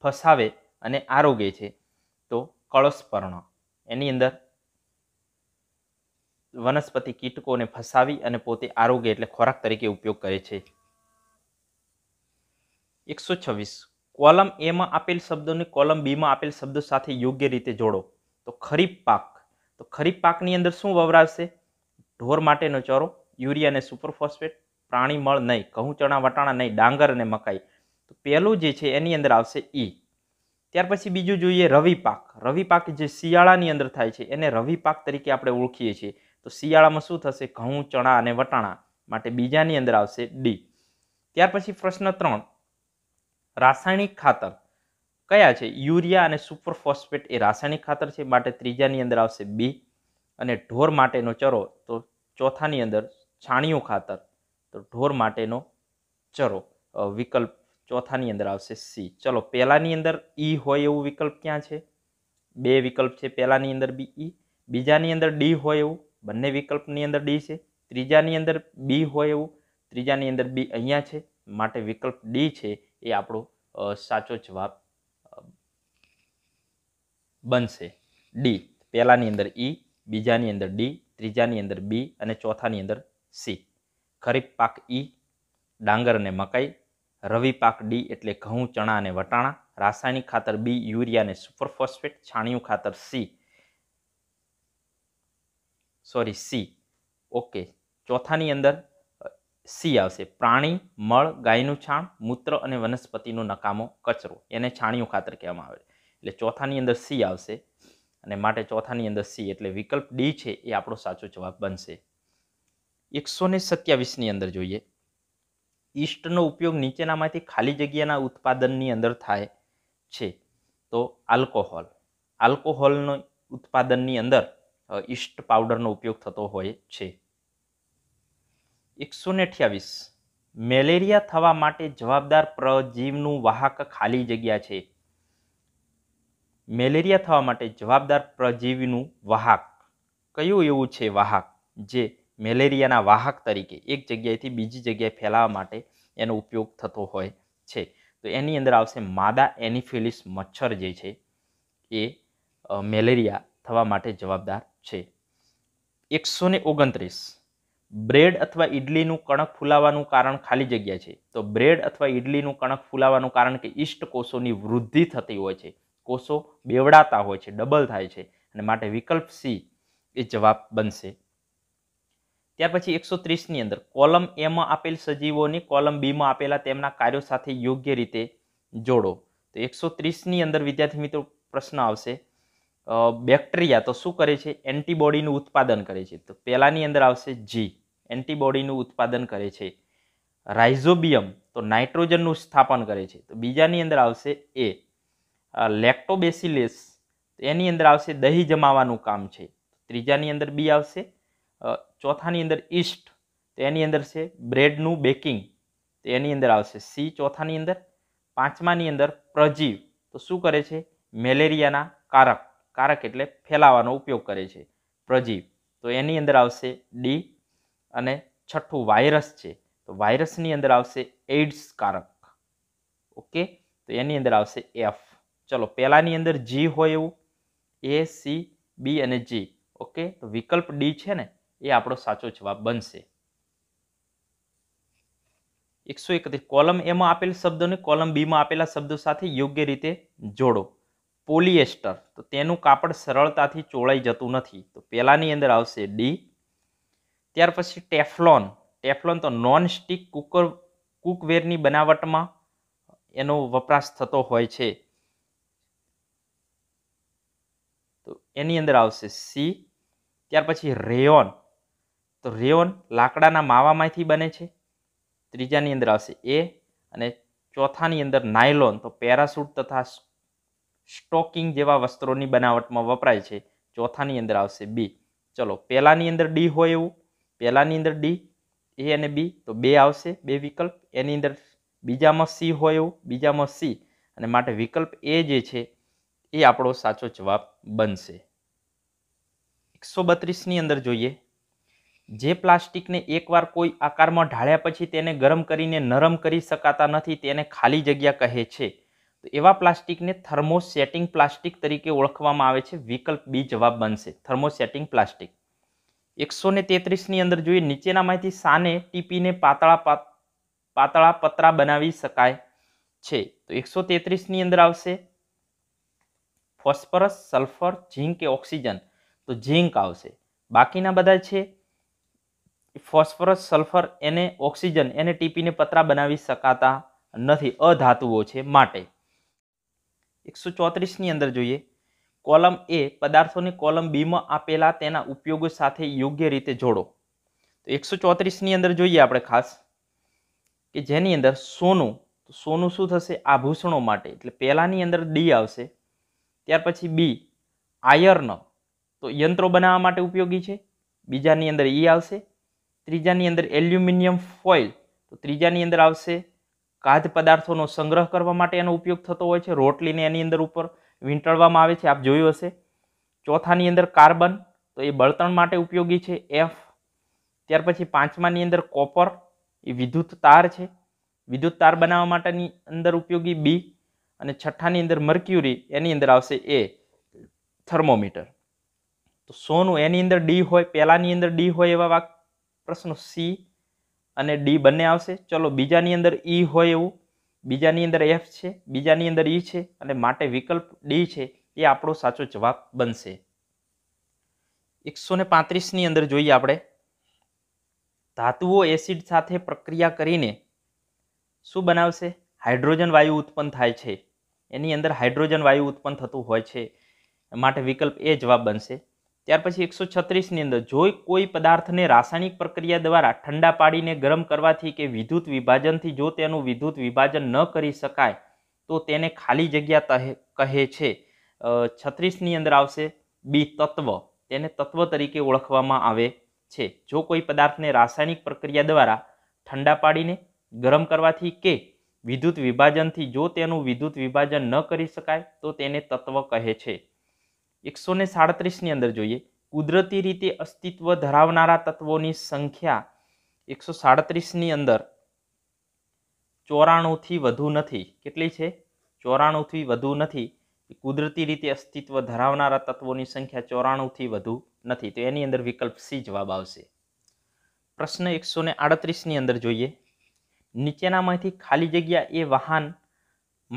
ફસાવે અને આરોગ્ય છે તો કળશપર્ણ એની અંદર વનસ્પતિ કીટકોને ફસાવી અને પોતે આરોગ્ય એટલે ખોરાક તરીકે ઉપયોગ કરે છે એકસો છવ્વીસ કોલમ એમાં આપેલ શબ્દોને કોલમ બીમાં આપેલ શબ્દો સાથે યોગ્ય રીતે જોડો તો ખરીફ પાક તો ખરીફ પાકની અંદર શું વવરાશે ઢોર માટેનો ચોરો યુરિયા અને સુપરફોસ્ફેટ પ્રાણી મળ નહીં ઘઉં ચણા વટાણા નહીં ડાંગર અને મકાઈ તો પહેલું જે છે એની અંદર આવશે ઈ e. ત્યાર પછી બીજું જોઈએ રવિ પાક રવિ પાક જે શિયાળાની અંદર થાય છે એને રવિ પાક તરીકે આપણે ઓળખીએ છીએ તો શિયાળામાં શું થશે ઘઉં ચણા અને વટાણા માટે બીજાની અંદર આવશે ડી ત્યાર પછી પ્રશ્ન ત્રણ રાસાયણિક ખાતર કયા છે યુરિયા અને સુપર ફોસ્ફેટ એ રાસાયણિક ખાતર છે માટે ત્રીજાની અંદર આવશે બી અને ઢોર માટેનો ચરો તો ચોથાની અંદર છાણિયું ખાતર તો ઢોર માટેનો ચરો વિકલ્પ ચોથાની અંદર આવશે સી ચલો પહેલાંની અંદર ઈ e હોય એવું વિકલ્પ ક્યાં છે બે વિકલ્પ છે પહેલાંની અંદર બી ઈ e. બીજાની અંદર ડી હોય એવું બંને વિકલ્પની અંદર ડી છે ત્રીજાની અંદર બી હોય એવું ત્રીજાની અંદર બી અહીંયા છે માટે વિકલ્પ ડી છે એ આપણો સાચો જવાબ બનશે ડી પહેલાંની અંદર ઈ e, બીજાની અંદર ડી ત્રીજાની અંદર બી અને ચોથાની અંદર સી ખરીફ પાક ઈ ડાંગર અને મકાઈ રવિ પાક ડી એટલે ઘઉં ચણા અને વટાણા રાસાયણિક ખાતર બી યુરિયા અને સુપરફોસ્ફેટ છાણિયું ખાતર સી સોરી સી ઓકે ચોથાની અંદર સી આવશે પ્રાણી મળ ગાયનું છાણ મૂત્ર અને વનસ્પતિનો નકામો કચરો એને છાણિયું ખાતર કહેવામાં આવે એટલે ચોથાની અંદર સી આવશે અને માટે ચોથાની અંદર સી એટલે વિકલ્પ ડી છે એ આપણો સાચો જવાબ બનશે એકસો ને સત્યાવીસની અંદર જોઈએ ઈસ્ટનો ઉપયોગ નીચેનામાંથી ખાલી જગ્યાના ઉત્પાદનની અંદર થાય છે તો આલ્કોહોલ આલ્કોહોલનો ઉત્પાદનની અંદર ઈસ્ટ પાવડરનો ઉપયોગ થતો હોય છે એકસો ને અઠ્યાવીસ મેલેરિયા થવા માટે જવાબદાર પ્રજીવનું વાહક ખાલી જગ્યા છે મેલેરિયા થવા માટે જવાબદાર પ્રજીવનું વાહક કયું એવું છે વાહક જે મેલેરિયાના વાહક તરીકે એક જગ્યાએથી બીજી જગ્યાએ ફેલાવા માટે એનો ઉપયોગ થતો હોય છે તો એની અંદર આવશે માદા એનિફિલિસ મચ્છર જે છે એ મેલેરિયા થવા માટે જવાબદાર છે એકસો ને ઓગણત્રીસ બ્રેડ અથવા ઇડલીનું કણક ફૂલાવાનું કારણ ખાલી જગ્યા છે તો બ્રેડ અથવા ઇડલીનું કણક ફૂલાવાનું કારણ કે ઈષ્ટ કોષોની વૃદ્ધિ થતી હોય છે કોષો બેવડાતા હોય છે ડબલ થાય છે અને માટે વિકલ્પ સી એ જવાબ બનશે ત્યાર પછી એકસો ત્રીસની અંદર કોલમ એમાં આપેલ સજીવોની કોલમ બીમાં આપેલા તેમના કાર્યો સાથે યોગ્ય રીતે જોડો તો એકસો ત્રીસની અંદર વિદ્યાર્થી મિત્રો પ્રશ્ન આવશે બેક્ટેરિયા તો શું કરે છે એન્ટીબોડીનું ઉત્પાદન કરે છે તો પહેલાંની અંદર આવશે જી એન્ટીબોડીનું ઉત્પાદન કરે છે રાઇઝોબિયમ તો નાઇટ્રોજનનું સ્થાપન કરે છે તો બીજાની અંદર આવશે એ લેક્ટોબેસિલેસ એની અંદર આવશે દહીં જમાવાનું કામ છે ત્રીજાની અંદર બી આવશે ચોથાની અંદર ઈસ્ટ તો એની અંદર છે બ્રેડનું બેકિંગ તો એની અંદર આવશે સી ચોથાની અંદર પાંચમાની અંદર પ્રજીવ તો શું કરે છે મેલેરિયાના કારક કારક એટલે ફેલાવાનો ઉપયોગ કરે છે પ્રજીવ તો એની અંદર આવશે ડી અને છઠ્ઠું વાયરસ છે તો વાયરસની અંદર આવશે એઇડ્સ કારક ઓકે તો એની અંદર આવશે એફ ચલો પહેલાંની અંદર જી હોય એવું એ સી બી અને જી ઓકે તો વિકલ્પ ડી છે ને એ આપણો સાચો જવાબ બનશે એકસો એકત્રીસ કોલમ એમાં આપેલ શબ્દોને કોલમ બીમાં આપેલા શબ્દો સાથે યોગ્ય રીતે જોડો પોલિએસ્ટર તો તેનું કાપડ સરળતાથી ચોળાઈ જતું નથી તો પહેલાંની અંદર આવશે ડી ત્યાર પછી ટેફલોન ટેફલોન તો નોન સ્ટિક કુકર કુકવેરની બનાવટમાં એનો વપરાશ થતો હોય છે તો એની અંદર આવશે સી ત્યાર પછી રેયોન તો રેઓન લાકડાના માવામાંથી બને છે ત્રીજાની અંદર આવશે એ અને ચોથાની અંદર નાયલોન તો પેરાસૂટ તથા સ્ટોકિંગ જેવા વસ્ત્રોની બનાવટમાં વપરાય છે ચોથાની અંદર આવશે બી ચલો પહેલાંની અંદર ડી હોય એવું પહેલાંની અંદર ડી એ અને બી તો બે આવશે બે વિકલ્પ એની અંદર બીજામાં સી હોય એવું બીજામાં સી અને માટે વિકલ્પ એ જે છે એ આપણો સાચો જવાબ બનશે એકસો બત્રીસની અંદર જોઈએ જે પ્લાસ્ટિકને એકવાર કોઈ આકારમાં ઢાળ્યા પછી તેને ગરમ કરીને નરમ કરી શકાતા નથી તેને ખાલી જગ્યા કહે છે તો એવા પ્લાસ્ટિકને થર્મોસેટિંગ પ્લાસ્ટિક તરીકે ઓળખવામાં આવે છે વિકલ્પ બી જવાબ બનશે થર્મોસેટિંગ પ્લાસ્ટિક એકસો ને તેત્રીસની અંદર જોઈએ નીચેનામાંથી સાને ટીપીને પાતળા પાતળા પતરા બનાવી શકાય છે તો એકસો તેત્રીસની અંદર આવશે ફોસ્ફરસ સલ્ફર ઝીંક કે ઓક્સિજન તો ઝીંક આવશે બાકીના બધા છે ફોસ્ફરસ સલ્ફર એને ઓક્સિજન એને ટીપીને પતરા બનાવી શકાતા નથી અધાતુઓ છે માટે એકસો ચોત્રીસની અંદર જોઈએ કોલમ એ પદાર્થોને કોલમ બીમાં આપેલા તેના ઉપયોગો સાથે યોગ્ય રીતે જોડો તો એકસો ચોત્રીસની અંદર જોઈએ આપણે ખાસ કે જેની અંદર સોનું તો સોનું શું થશે આભૂષણો માટે એટલે પહેલાંની અંદર ડી આવશે ત્યાર પછી બી આયર્ન તો યંત્રો બનાવવા માટે ઉપયોગી છે બીજાની અંદર ઈ e આવશે ત્રીજાની અંદર એલ્યુમિનિયમ ફોઇલ તો ત્રીજાની અંદર આવશે કાધ પદાર્થોનો સંગ્રહ કરવા માટે એનો ઉપયોગ થતો હોય છે રોટલીને એની અંદર ઉપર વીંટળવામાં આવે છે આપ જોયું હશે ચોથાની અંદર કાર્બન તો એ બળતણ માટે ઉપયોગી છે એફ ત્યાર પછી પાંચમાની અંદર કોપર એ વિદ્યુત તાર છે વિદ્યુત તાર બનાવવા માટેની અંદર ઉપયોગી બી અને છઠ્ઠાની અંદર મર્ક્યુરી એની અંદર આવશે એ થર્મોમીટર તો સોનું એની અંદર ડી હોય પહેલાંની અંદર ડી હોય એવા વાક પ્રશ્ન સી અને ડી બંને આવશે ચલો બીજાની અંદર ઈ e હોય એવું બીજાની અંદર એફ છે બીજાની અંદર ઈ e છે અને માટે વિકલ્પ ડી છે એ આપણો સાચો જવાબ બનશે એકસો ને પાંત્રીસની અંદર જોઈએ આપણે ધાતુઓ એસિડ સાથે પ્રક્રિયા કરીને શું બનાવશે હાઇડ્રોજન વાયુ ઉત્પન્ન થાય છે એની અંદર હાઇડ્રોજન વાયુ ઉત્પન્ન થતું હોય છે માટે વિકલ્પ એ જવાબ બનશે ત્યાર પછી એકસો છત્રીસની અંદર જો કોઈ પદાર્થને રાસાયણિક પ્રક્રિયા દ્વારા ઠંડા પાડીને ગરમ કરવાથી કે વિદ્યુત વિભાજનથી જો તેનું વિદ્યુત વિભાજન ન કરી શકાય તો તેને ખાલી જગ્યા કહે છે છત્રીસની અંદર આવશે બી તત્વ તેને તત્વ તરીકે ઓળખવામાં આવે છે જો કોઈ પદાર્થને રાસાયણિક પ્રક્રિયા દ્વારા ઠંડા પાડીને ગરમ કરવાથી કે વિદ્યુત વિભાજનથી જો તેનું વિદ્યુત વિભાજન ન કરી શકાય તો તેને તત્વ કહે છે એકસો ને સાડત્રીસની અંદર જોઈએ કુદરતી રીતે અસ્તિત્વ ધરાવનારા તત્વોની સંખ્યા એકસો સાડત્રીસની અંદર ચોરાણુંથી વધુ નથી કેટલી છે ચોરાણુંથી વધુ નથી કુદરતી રીતે અસ્તિત્વ ધરાવનારા તત્વોની સંખ્યા ચોરાણુંથી વધુ નથી તો એની અંદર વિકલ્પ સી જવાબ આવશે પ્રશ્ન એકસો ને આડત્રીસની અંદર જોઈએ નીચેનામાંથી ખાલી જગ્યા એ વાહન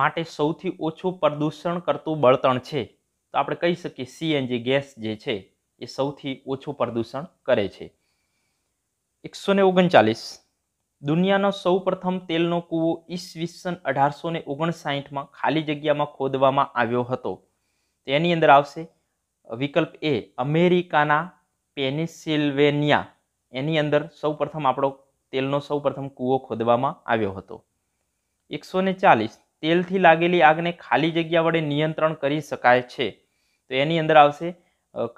માટે સૌથી ઓછું પ્રદૂષણ કરતું બળતણ છે તો આપણે કહી શકીએ સીએનજી ગેસ જે છે એ સૌથી ઓછું પ્રદૂષણ કરે છે એકસો ને ઓગણચાલીસ દુનિયાનો સૌ પ્રથમ તેલનો કૂવો સન અઢારસો ને ઓગણસાઠમાં ખાલી જગ્યામાં ખોદવામાં આવ્યો હતો તેની અંદર આવશે વિકલ્પ એ અમેરિકાના પેનિસિલ્વેનિયા એની અંદર સૌ પ્રથમ આપણો તેલનો સૌ પ્રથમ કૂવો ખોદવામાં આવ્યો હતો એકસો ને ચાલીસ તેલથી લાગેલી આગને ખાલી જગ્યા વડે નિયંત્રણ કરી શકાય છે તો એની અંદર આવશે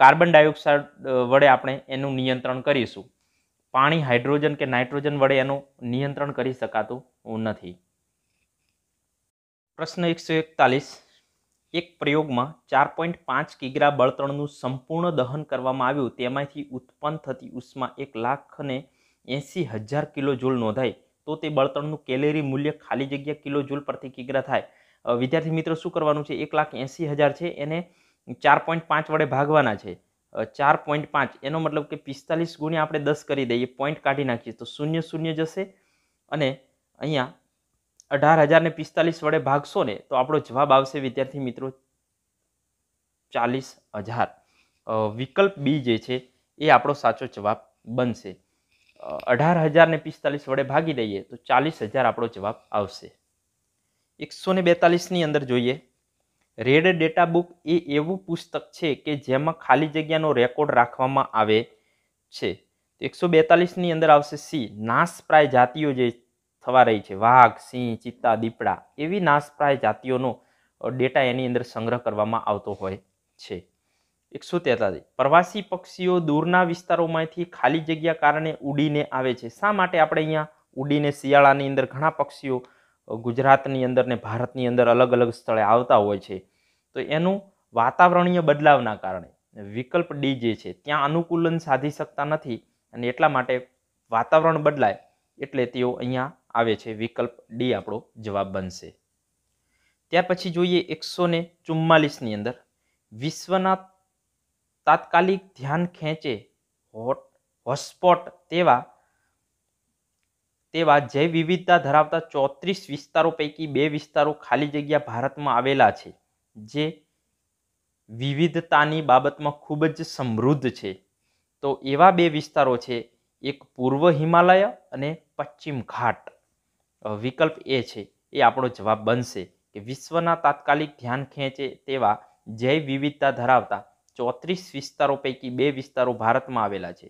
કાર્બન ડાયોક્સાઇડ વડે આપણે એનું નિયંત્રણ કરીશું પાણી હાઇડ્રોજન કે નાઇટ્રોજન વડે એનું નિયંત્રણ કરી શકાતું નથી પ્રશ્ન એકસો એકતાલીસ એક પ્રયોગમાં ચાર પોઈન્ટ પાંચ કિગ્રા બળતણનું સંપૂર્ણ દહન કરવામાં આવ્યું તેમાંથી ઉત્પન્ન થતી ઉષ્મા એક લાખ અને એંસી હજાર કિલો જૂલ નોંધાઈ તો તે બળતણનું કેલેરી મૂલ્ય ખાલી જગ્યા કિલો જૂલ પ્રતિ કિગ્રા થાય વિદ્યાર્થી મિત્રો શું કરવાનું છે એક લાખ એંસી હજાર છે એને ચાર પોઈન્ટ પાંચ વડે ભાગવાના છે ચાર પોઈન્ટ પાંચ એનો મતલબ કે પિસ્તાલીસ ગુણ્યા આપણે દસ કરી દઈએ પોઈન્ટ કાઢી નાખીએ તો શૂન્ય શૂન્ય જશે અને અહીંયા અઢાર હજારને પિસ્તાલીસ વડે ભાગશો ને તો આપણો જવાબ આવશે વિદ્યાર્થી મિત્રો ચાલીસ હજાર વિકલ્પ બી જે છે એ આપણો સાચો જવાબ બનશે અઢાર હજારને પિસ્તાલીસ વડે ભાગી દઈએ તો ચાલીસ હજાર આપણો જવાબ આવશે એકસો ને બેતાલીસની અંદર જોઈએ રેડ ડેટા બુક એ એવું પુસ્તક છે કે જેમાં ખાલી જગ્યાનો રેકોર્ડ રાખવામાં આવે છે એકસો બેતાલીસની અંદર આવશે સી નાશપ્રાય જાતિઓ જે થવા રહી છે વાઘ સિંહ ચિત્તા દીપડા એવી નાશપ્રાય જાતિઓનો ડેટા એની અંદર સંગ્રહ કરવામાં આવતો હોય છે એકસો તેતાલીસ પ્રવાસી પક્ષીઓ દૂરના વિસ્તારોમાંથી ખાલી જગ્યા કારણે ઉડીને આવે છે શા માટે આપણે અહીંયા ઉડીને શિયાળાની અંદર ઘણા પક્ષીઓ ગુજરાતની અંદર ને ભારતની અંદર અલગ અલગ સ્થળે આવતા હોય છે તો એનું વાતાવરણીય બદલાવના કારણે વિકલ્પ ડી જે છે ત્યાં અનુકૂલન સાધી શકતા નથી અને એટલા માટે વાતાવરણ બદલાય એટલે તેઓ અહીંયા આવે છે વિકલ્પ ડી આપણો જવાબ બનશે ત્યાર પછી જોઈએ એકસો ને ચુમ્માલીસની અંદર વિશ્વના તાત્કાલિક ધ્યાન ખેંચે હોટસ્પોટ તેવા તેવા જૈવ વિવિધતા ધરાવતા ચોત્રીસ વિસ્તારો પૈકી બે વિસ્તારો ખાલી જગ્યા ભારતમાં આવેલા છે જે વિવિધતાની બાબતમાં ખૂબ જ સમૃદ્ધ છે તો એવા બે વિસ્તારો છે એક પૂર્વ હિમાલય અને પશ્ચિમ ઘાટ વિકલ્પ એ છે એ આપણો જવાબ બનશે કે વિશ્વના તાત્કાલિક ધ્યાન ખેંચે તેવા જૈવ વિવિધતા ધરાવતા ચોત્રીસ વિસ્તારો પૈકી બે વિસ્તારો ભારતમાં આવેલા છે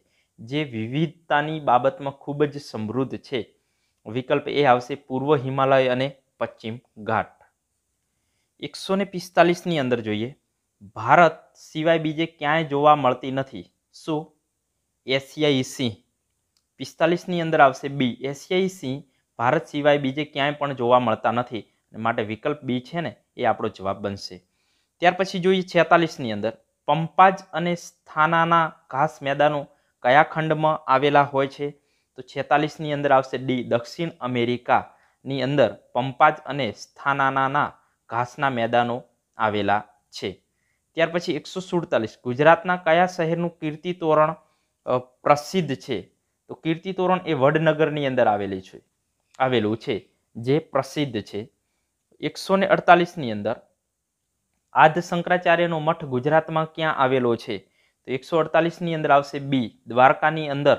જે વિવિધતાની બાબતમાં ખૂબ જ સમૃદ્ધ છે વિકલ્પ એ આવશે પૂર્વ હિમાલય અને પશ્ચિમ ઘાટ એકસો ને પિસ્તાલીસની અંદર જોઈએ ભારત સિવાય બીજે ક્યાંય જોવા મળતી નથી શું એશિયાઈ સિંહ પિસ્તાલીસની અંદર આવશે બી એશિયાઈ સિંહ ભારત સિવાય બીજે ક્યાંય પણ જોવા મળતા નથી માટે વિકલ્પ બી છે ને એ આપણો જવાબ બનશે ત્યાર પછી જોઈએ છેતાલીસની અંદર પંપાજ અને સ્થાનાના ઘાસ મેદાનો કયા ખંડમાં આવેલા હોય છે તો છેતાલીસની અંદર આવશે ડી દક્ષિણ અમેરિકાની અંદર પંપાજ અને સ્થાનાના ઘાસના મેદાનો આવેલા છે ત્યાર પછી એકસો સુડતાલીસ ગુજરાતના કયા શહેરનું કીર્તિ તોરણ પ્રસિદ્ધ છે તો કીર્તિ તોરણ એ વડનગરની અંદર આવેલી છે આવેલું છે જે પ્રસિદ્ધ છે એકસો ને અડતાલીસની અંદર આદ શંકરાચાર્યનો મઠ ગુજરાતમાં ક્યાં આવેલો છે તો એકસો અડતાલીસની અંદર આવશે બી દ્વારકાની અંદર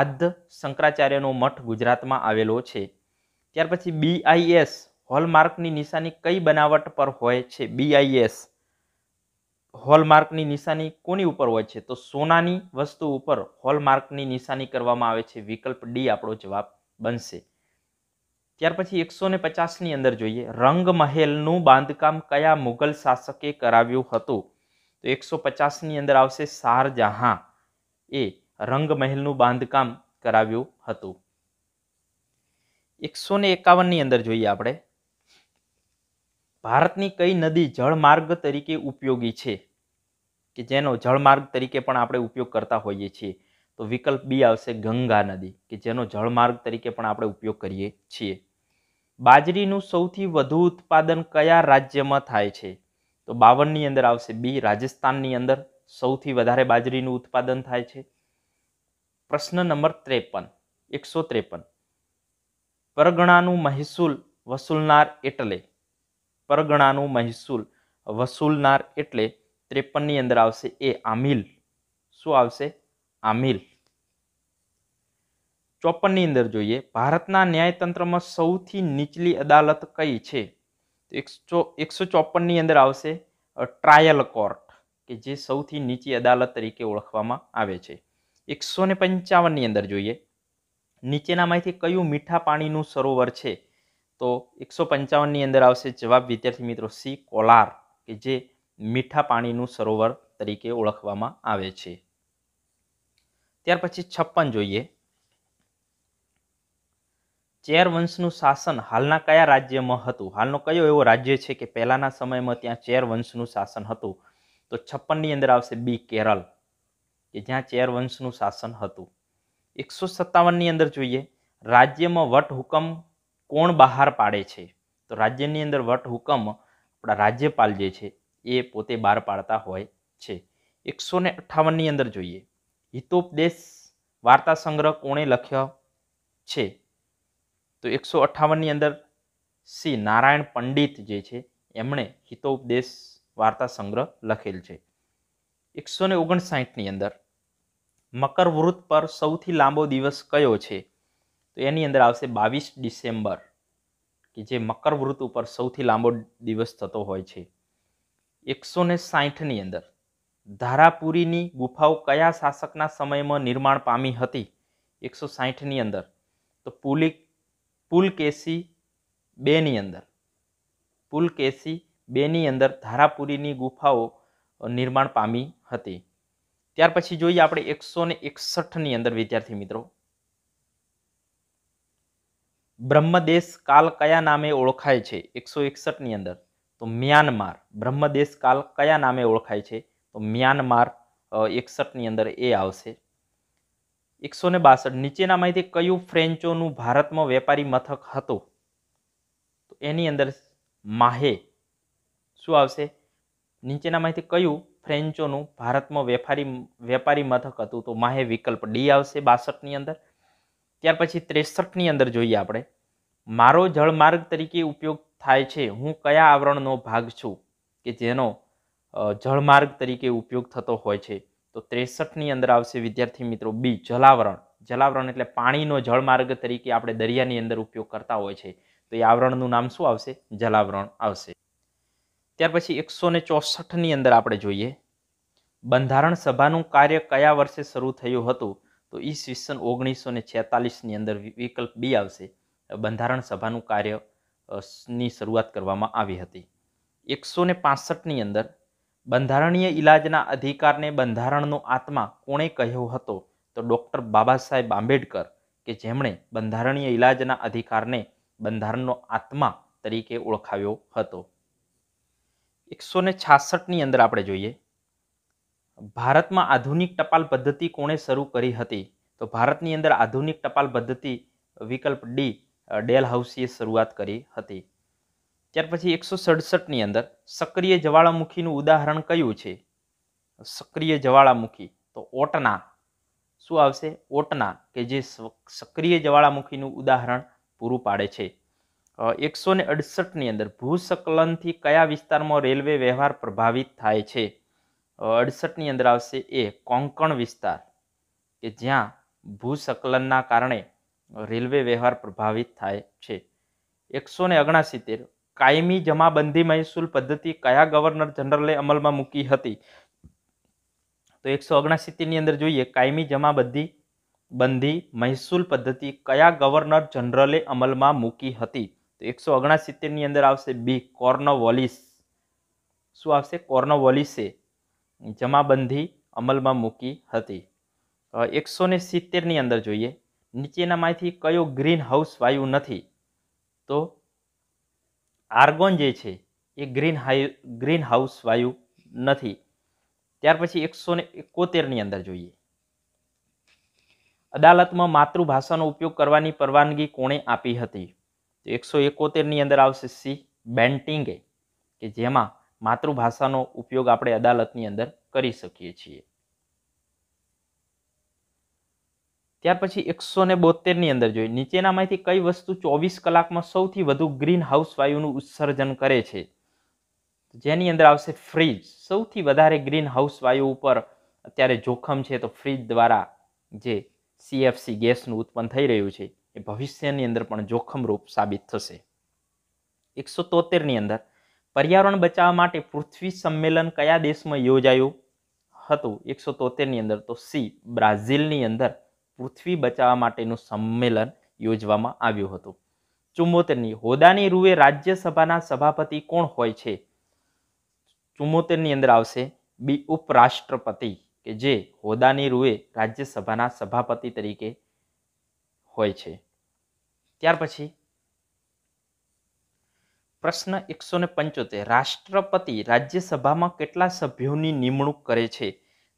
આદ્ધ શંકરાચાર્યનો મઠ ગુજરાતમાં આવેલો છે ત્યાર પછી બીઆઈએસ હોલમાર્કની નિશાની કઈ બનાવટ પર હોય છે બીઆઈએસ હોલમાર્કની નિશાની કોની ઉપર હોય છે તો સોનાની વસ્તુ ઉપર હોલમાર્કની નિશાની કરવામાં આવે છે વિકલ્પ ડી આપણો જવાબ બનશે ત્યાર પછી એકસો ને પચાસની અંદર જોઈએ રંગમહેલનું બાંધકામ કયા મુગલ શાસકે કરાવ્યું હતું તો એકસો પચાસની અંદર આવશે શાહજહાં એ રંગમહેલનું બાંધકામ કરાવ્યું હતું એકસો ને એકાવનની અંદર જોઈએ આપણે ભારતની કઈ નદી જળમાર્ગ તરીકે ઉપયોગી છે કે જેનો જળમાર્ગ તરીકે પણ આપણે ઉપયોગ કરતા હોઈએ છીએ તો વિકલ્પ બી આવશે ગંગા નદી કે જેનો જળમાર્ગ તરીકે પણ આપણે ઉપયોગ કરીએ છીએ બાજરીનું સૌથી વધુ ઉત્પાદન કયા રાજ્યમાં થાય છે તો બાવનની અંદર આવશે બી રાજસ્થાનની અંદર સૌથી વધારે બાજરીનું ઉત્પાદન થાય છે પ્રશ્ન નંબર ત્રેપન એકસો ત્રેપન પરગણાનું મહેસૂલ વસૂલનાર એટલે પરગણાનું મહેસૂલ વસૂલનાર એટલે ત્રેપનની અંદર આવશે એ આમિલ શું આવશે આમિલ ચોપનની અંદર જોઈએ ભારતના ન્યાયતંત્રમાં સૌથી નીચલી અદાલત કઈ છે તો એકસો એકસો ચોપનની અંદર આવશે ટ્રાયલ કોર્ટ કે જે સૌથી નીચી અદાલત તરીકે ઓળખવામાં આવે છે એકસો ને પંચાવનની અંદર જોઈએ નીચેનામાંથી કયું મીઠા પાણીનું સરોવર છે તો એકસો પંચાવનની અંદર આવશે જવાબ વિદ્યાર્થી મિત્રો સી કોલાર કે જે મીઠા પાણીનું સરોવર તરીકે ઓળખવામાં આવે છે ત્યાર પછી છપ્પન જોઈએ ચેર વંશનું શાસન હાલના કયા રાજ્યમાં હતું હાલનો કયો એવો રાજ્ય છે કે પહેલાંના સમયમાં ત્યાં ચેર વંશનું શાસન હતું તો છપ્પનની અંદર આવશે બી કેરળ કે જ્યાં ચેર વંશનું શાસન હતું એકસો સત્તાવનની અંદર જોઈએ રાજ્યમાં વટ હુકમ કોણ બહાર પાડે છે તો રાજ્યની અંદર વટ હુકમ આપણા રાજ્યપાલ જે છે એ પોતે બહાર પાડતા હોય છે એકસો ને અઠાવનની અંદર જોઈએ હિતોપદેશ વાર્તા સંગ્રહ કોણે લખ્યો છે તો એકસો અઠ્ઠાવનની અંદર શ્રી નારાયણ પંડિત જે છે એમણે હિતોપદેશ વાર્તા સંગ્રહ લખેલ છે એકસો ને ઓગણસાઠની અંદર મકરવૃત્ત પર સૌથી લાંબો દિવસ કયો છે તો એની અંદર આવશે બાવીસ ડિસેમ્બર કે જે મકરવૃત્ત ઉપર સૌથી લાંબો દિવસ થતો હોય છે એકસો ને સાહીઠની અંદર ધારાપુરીની ગુફાઓ કયા શાસકના સમયમાં નિર્માણ પામી હતી એકસો સાહીઠની અંદર તો પુલિક પુલકેશી બેની અંદર પુલકેશી બેની અંદર ધારાપુરીની ગુફાઓ નિર્માણ પામી હતી ત્યાર પછી જોઈએ આપણે એકસો ને એકસઠની અંદર વિદ્યાર્થી મિત્રો બ્રહ્મદેશ કાલ કયા નામે ઓળખાય છે એકસો એકસઠની અંદર તો મ્યાનમાર બ્રહ્મદેશ કાલ કયા નામે ઓળખાય છે તો મ્યાનમાર એકસઠની અંદર એ આવશે એકસો ને બાસઠ નીચેનામાંથી કયું ફ્રેન્ચોનું ભારતમાં વેપારી મથક હતું તો એની અંદર માહે શું આવશે નીચેના નીચેનામાંથી કયું ફ્રેન્ચોનું ભારતમાં વેપારી વેપારી મથક હતું તો માહે વિકલ્પ ડી આવશે બાસઠની અંદર ત્યાર પછી ત્રેસઠની અંદર જોઈએ આપણે મારો જળમાર્ગ તરીકે ઉપયોગ થાય છે હું કયા આવરણનો ભાગ છું કે જેનો જળમાર્ગ તરીકે ઉપયોગ થતો હોય છે તો ત્રેસઠની અંદર આવશે વિદ્યાર્થી મિત્રો બી જલાવરણ જલાવરણ એટલે પાણીનો જળમાર્ગ તરીકે આપણે દરિયાની અંદર ઉપયોગ કરતા હોય છે તો એ આવરણનું નામ શું આવશે જલાવરણ આવશે ત્યાર પછી એકસો ને ચોસઠની અંદર આપણે જોઈએ બંધારણ સભાનું કાર્ય કયા વર્ષે શરૂ થયું હતું તો ઈસવીસન ઓગણીસો ને છેતાલીસની અંદર વિકલ્પ બી આવશે બંધારણ સભાનું કાર્ય ની શરૂઆત કરવામાં આવી હતી એકસો ને પાસઠની અંદર બંધારણીય ઇલાજના અધિકારને બંધારણનો આત્મા કોણે કહ્યો હતો તો ડૉક્ટર બાબા સાહેબ આંબેડકર કે જેમણે બંધારણીય ઇલાજના અધિકારને બંધારણનો આત્મા તરીકે ઓળખાવ્યો હતો એકસો ને છાસઠની અંદર આપણે જોઈએ ભારતમાં આધુનિક ટપાલ પદ્ધતિ કોણે શરૂ કરી હતી તો ભારતની અંદર આધુનિક ટપાલ પદ્ધતિ વિકલ્પ ડી ડેલ હાઉસીએ શરૂઆત કરી હતી ત્યાર પછી એકસો સડસઠની અંદર સક્રિય જવાળામુખીનું ઉદાહરણ કયું છે સક્રિય જવાળામુખી તો ઓટના શું આવશે ઓટના કે જે સક્રિય જવાળામુખીનું ઉદાહરણ પૂરું પાડે છે એકસો ને અડસઠની અંદર ભૂસંકલનથી કયા વિસ્તારમાં રેલવે વ્યવહાર પ્રભાવિત થાય છે અડસઠની અંદર આવશે એ કોંકણ વિસ્તાર કે જ્યાં ભૂસંકલનના કારણે રેલવે વ્યવહાર પ્રભાવિત થાય છે એકસો ને ઓગણસિત્તેર કાયમી જમાબંધી મહેસૂલ પદ્ધતિ કયા ગવર્નર જનરલે અમલમાં મૂકી હતી તો એકસો ઓગણસિત્તેરની અંદર જોઈએ કાયમી જમાબંધી બંધી મહેસૂલ પદ્ધતિ કયા ગવર્નર જનરલે અમલમાં મૂકી હતી તો એકસો ઓગણસિત્તેરની અંદર આવશે બી કોર્નવોલિસ શું આવશે કોર્નવોલિસે જમાબંધી અમલમાં મૂકી હતી એકસો ને સિત્તેરની અંદર જોઈએ નીચેનામાંથી કયો ગ્રીન હાઉસ વાયુ નથી તો આર્ગોન જે છે એ ગ્રીન હાઈ ગ્રીન હાઉસ વાયુ નથી ત્યાર પછી એકસો ને એકોતેરની અંદર જોઈએ અદાલતમાં માતૃભાષાનો ઉપયોગ કરવાની પરવાનગી કોણે આપી હતી તો એકસો એકોતેરની અંદર આવશે સી બેન્ટિંગે કે જેમાં માતૃભાષાનો ઉપયોગ આપણે અદાલતની અંદર કરી શકીએ છીએ ત્યાર પછી એકસો ને બોતેરની અંદર જોઈએ નીચેનામાંથી કઈ વસ્તુ ચોવીસ કલાકમાં સૌથી વધુ ગ્રીન હાઉસ વાયુનું ઉત્સર્જન કરે છે જેની અંદર આવશે ફ્રીજ સૌથી વધારે ગ્રીન હાઉસ વાયુ ઉપર અત્યારે જોખમ છે તો ફ્રીજ દ્વારા જે સીએફસી ગેસનું ઉત્પન્ન થઈ રહ્યું છે એ ભવિષ્યની અંદર પણ જોખમરૂપ સાબિત થશે એકસો તોતેરની અંદર પર્યાવરણ બચાવવા માટે પૃથ્વી સંમેલન કયા દેશમાં યોજાયું હતું એકસો તોતેરની અંદર તો સી બ્રાઝિલની અંદર પૃથ્વી બચાવવા માટેનું સંમેલન યોજવામાં આવ્યું હતું ચુંમોતેરની હોદાની રૂએ રાજ્યસભાના સભાપતિ કોણ હોય છે ચુંમોતેરની અંદર આવશે બી ઉપરાષ્ટ્રપતિ કે જે હોદાની રૂએ રાજ્યસભાના સભાપતિ તરીકે હોય છે ત્યાર પછી પ્રશ્ન એકસો ને પંચોતેર રાષ્ટ્રપતિ રાજ્યસભામાં કેટલા સભ્યોની નિમણૂક કરે છે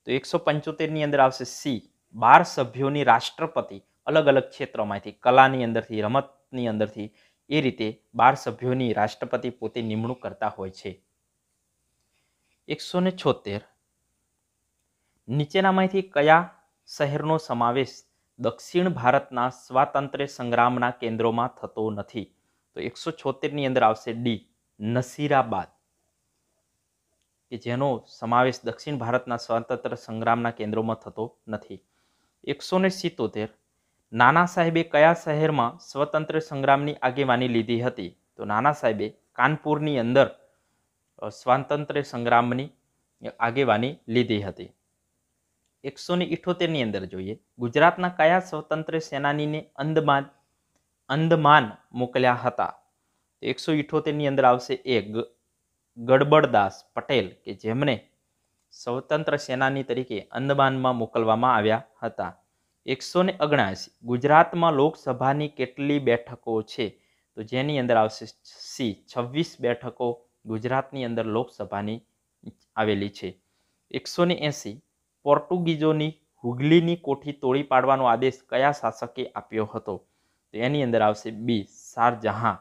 તો એકસો પંચોતેરની અંદર આવશે સી બાર સભ્યોની રાષ્ટ્રપતિ અલગ અલગ ક્ષેત્રોમાંથી કલાની અંદરથી રમતની અંદરથી એ રીતે બાર સભ્યોની રાષ્ટ્રપતિ પોતે નિમણૂક કરતા હોય છે એકસો ને છોતેર નીચેનામાંથી કયા શહેરનો સમાવેશ દક્ષિણ ભારતના સ્વાતંત્ર્ય સંગ્રામના કેન્દ્રોમાં થતો નથી તો એકસો છોતેરની અંદર આવશે ડી નસીરાબાદ કે જેનો સમાવેશ દક્ષિણ ભારતના સ્વાતંત્ર્ય સંગ્રામના કેન્દ્રોમાં થતો નથી એકસો ને સિત્તોતેર નાના સાહેબે કયા શહેરમાં સ્વતંત્ર સંગ્રામની આગેવાની લીધી હતી તો નાના સાહેબે કાનપુરની અંદર સ્વાતંત્ર્ય સંગ્રામની આગેવાની લીધી હતી એકસો ને ઇઠોતેરની અંદર જોઈએ ગુજરાતના કયા સ્વતંત્ર સેનાનીને અંદમાન અંદમાન મોકલ્યા હતા એકસો ઇઠોતેરની અંદર આવશે એ ગડબડદાસ પટેલ કે જેમણે સ્વતંત્ર સેનાની તરીકે અંદમાનમાં મોકલવામાં આવ્યા હતા એકસો ને ઓગણસી ગુજરાતમાં લોકસભાની કેટલી બેઠકો છે તો જેની અંદર આવશે સી છવ્વીસ બેઠકો ગુજરાતની અંદર લોકસભાની આવેલી છે એકસો ને એંસી પોર્ટુગીઝોની હુગલીની કોઠી તોડી પાડવાનો આદેશ કયા શાસકે આપ્યો હતો તો એની અંદર આવશે બી શારજહાં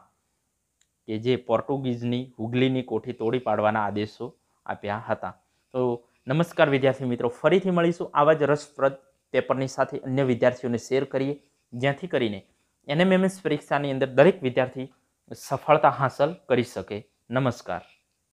કે જે પોર્ટુગીઝની હુગલીની કોઠી તોડી પાડવાના આદેશો આપ્યા હતા તો નમસ્કાર વિદ્યાર્થી મિત્રો ફરીથી મળીશું આવા જ રસપ્રદ પેપરની સાથે અન્ય વિદ્યાર્થીઓને શેર કરીએ જ્યાંથી કરીને એનએમએમએસ પરીક્ષાની અંદર દરેક વિદ્યાર્થી સફળતા હાંસલ કરી શકે નમસ્કાર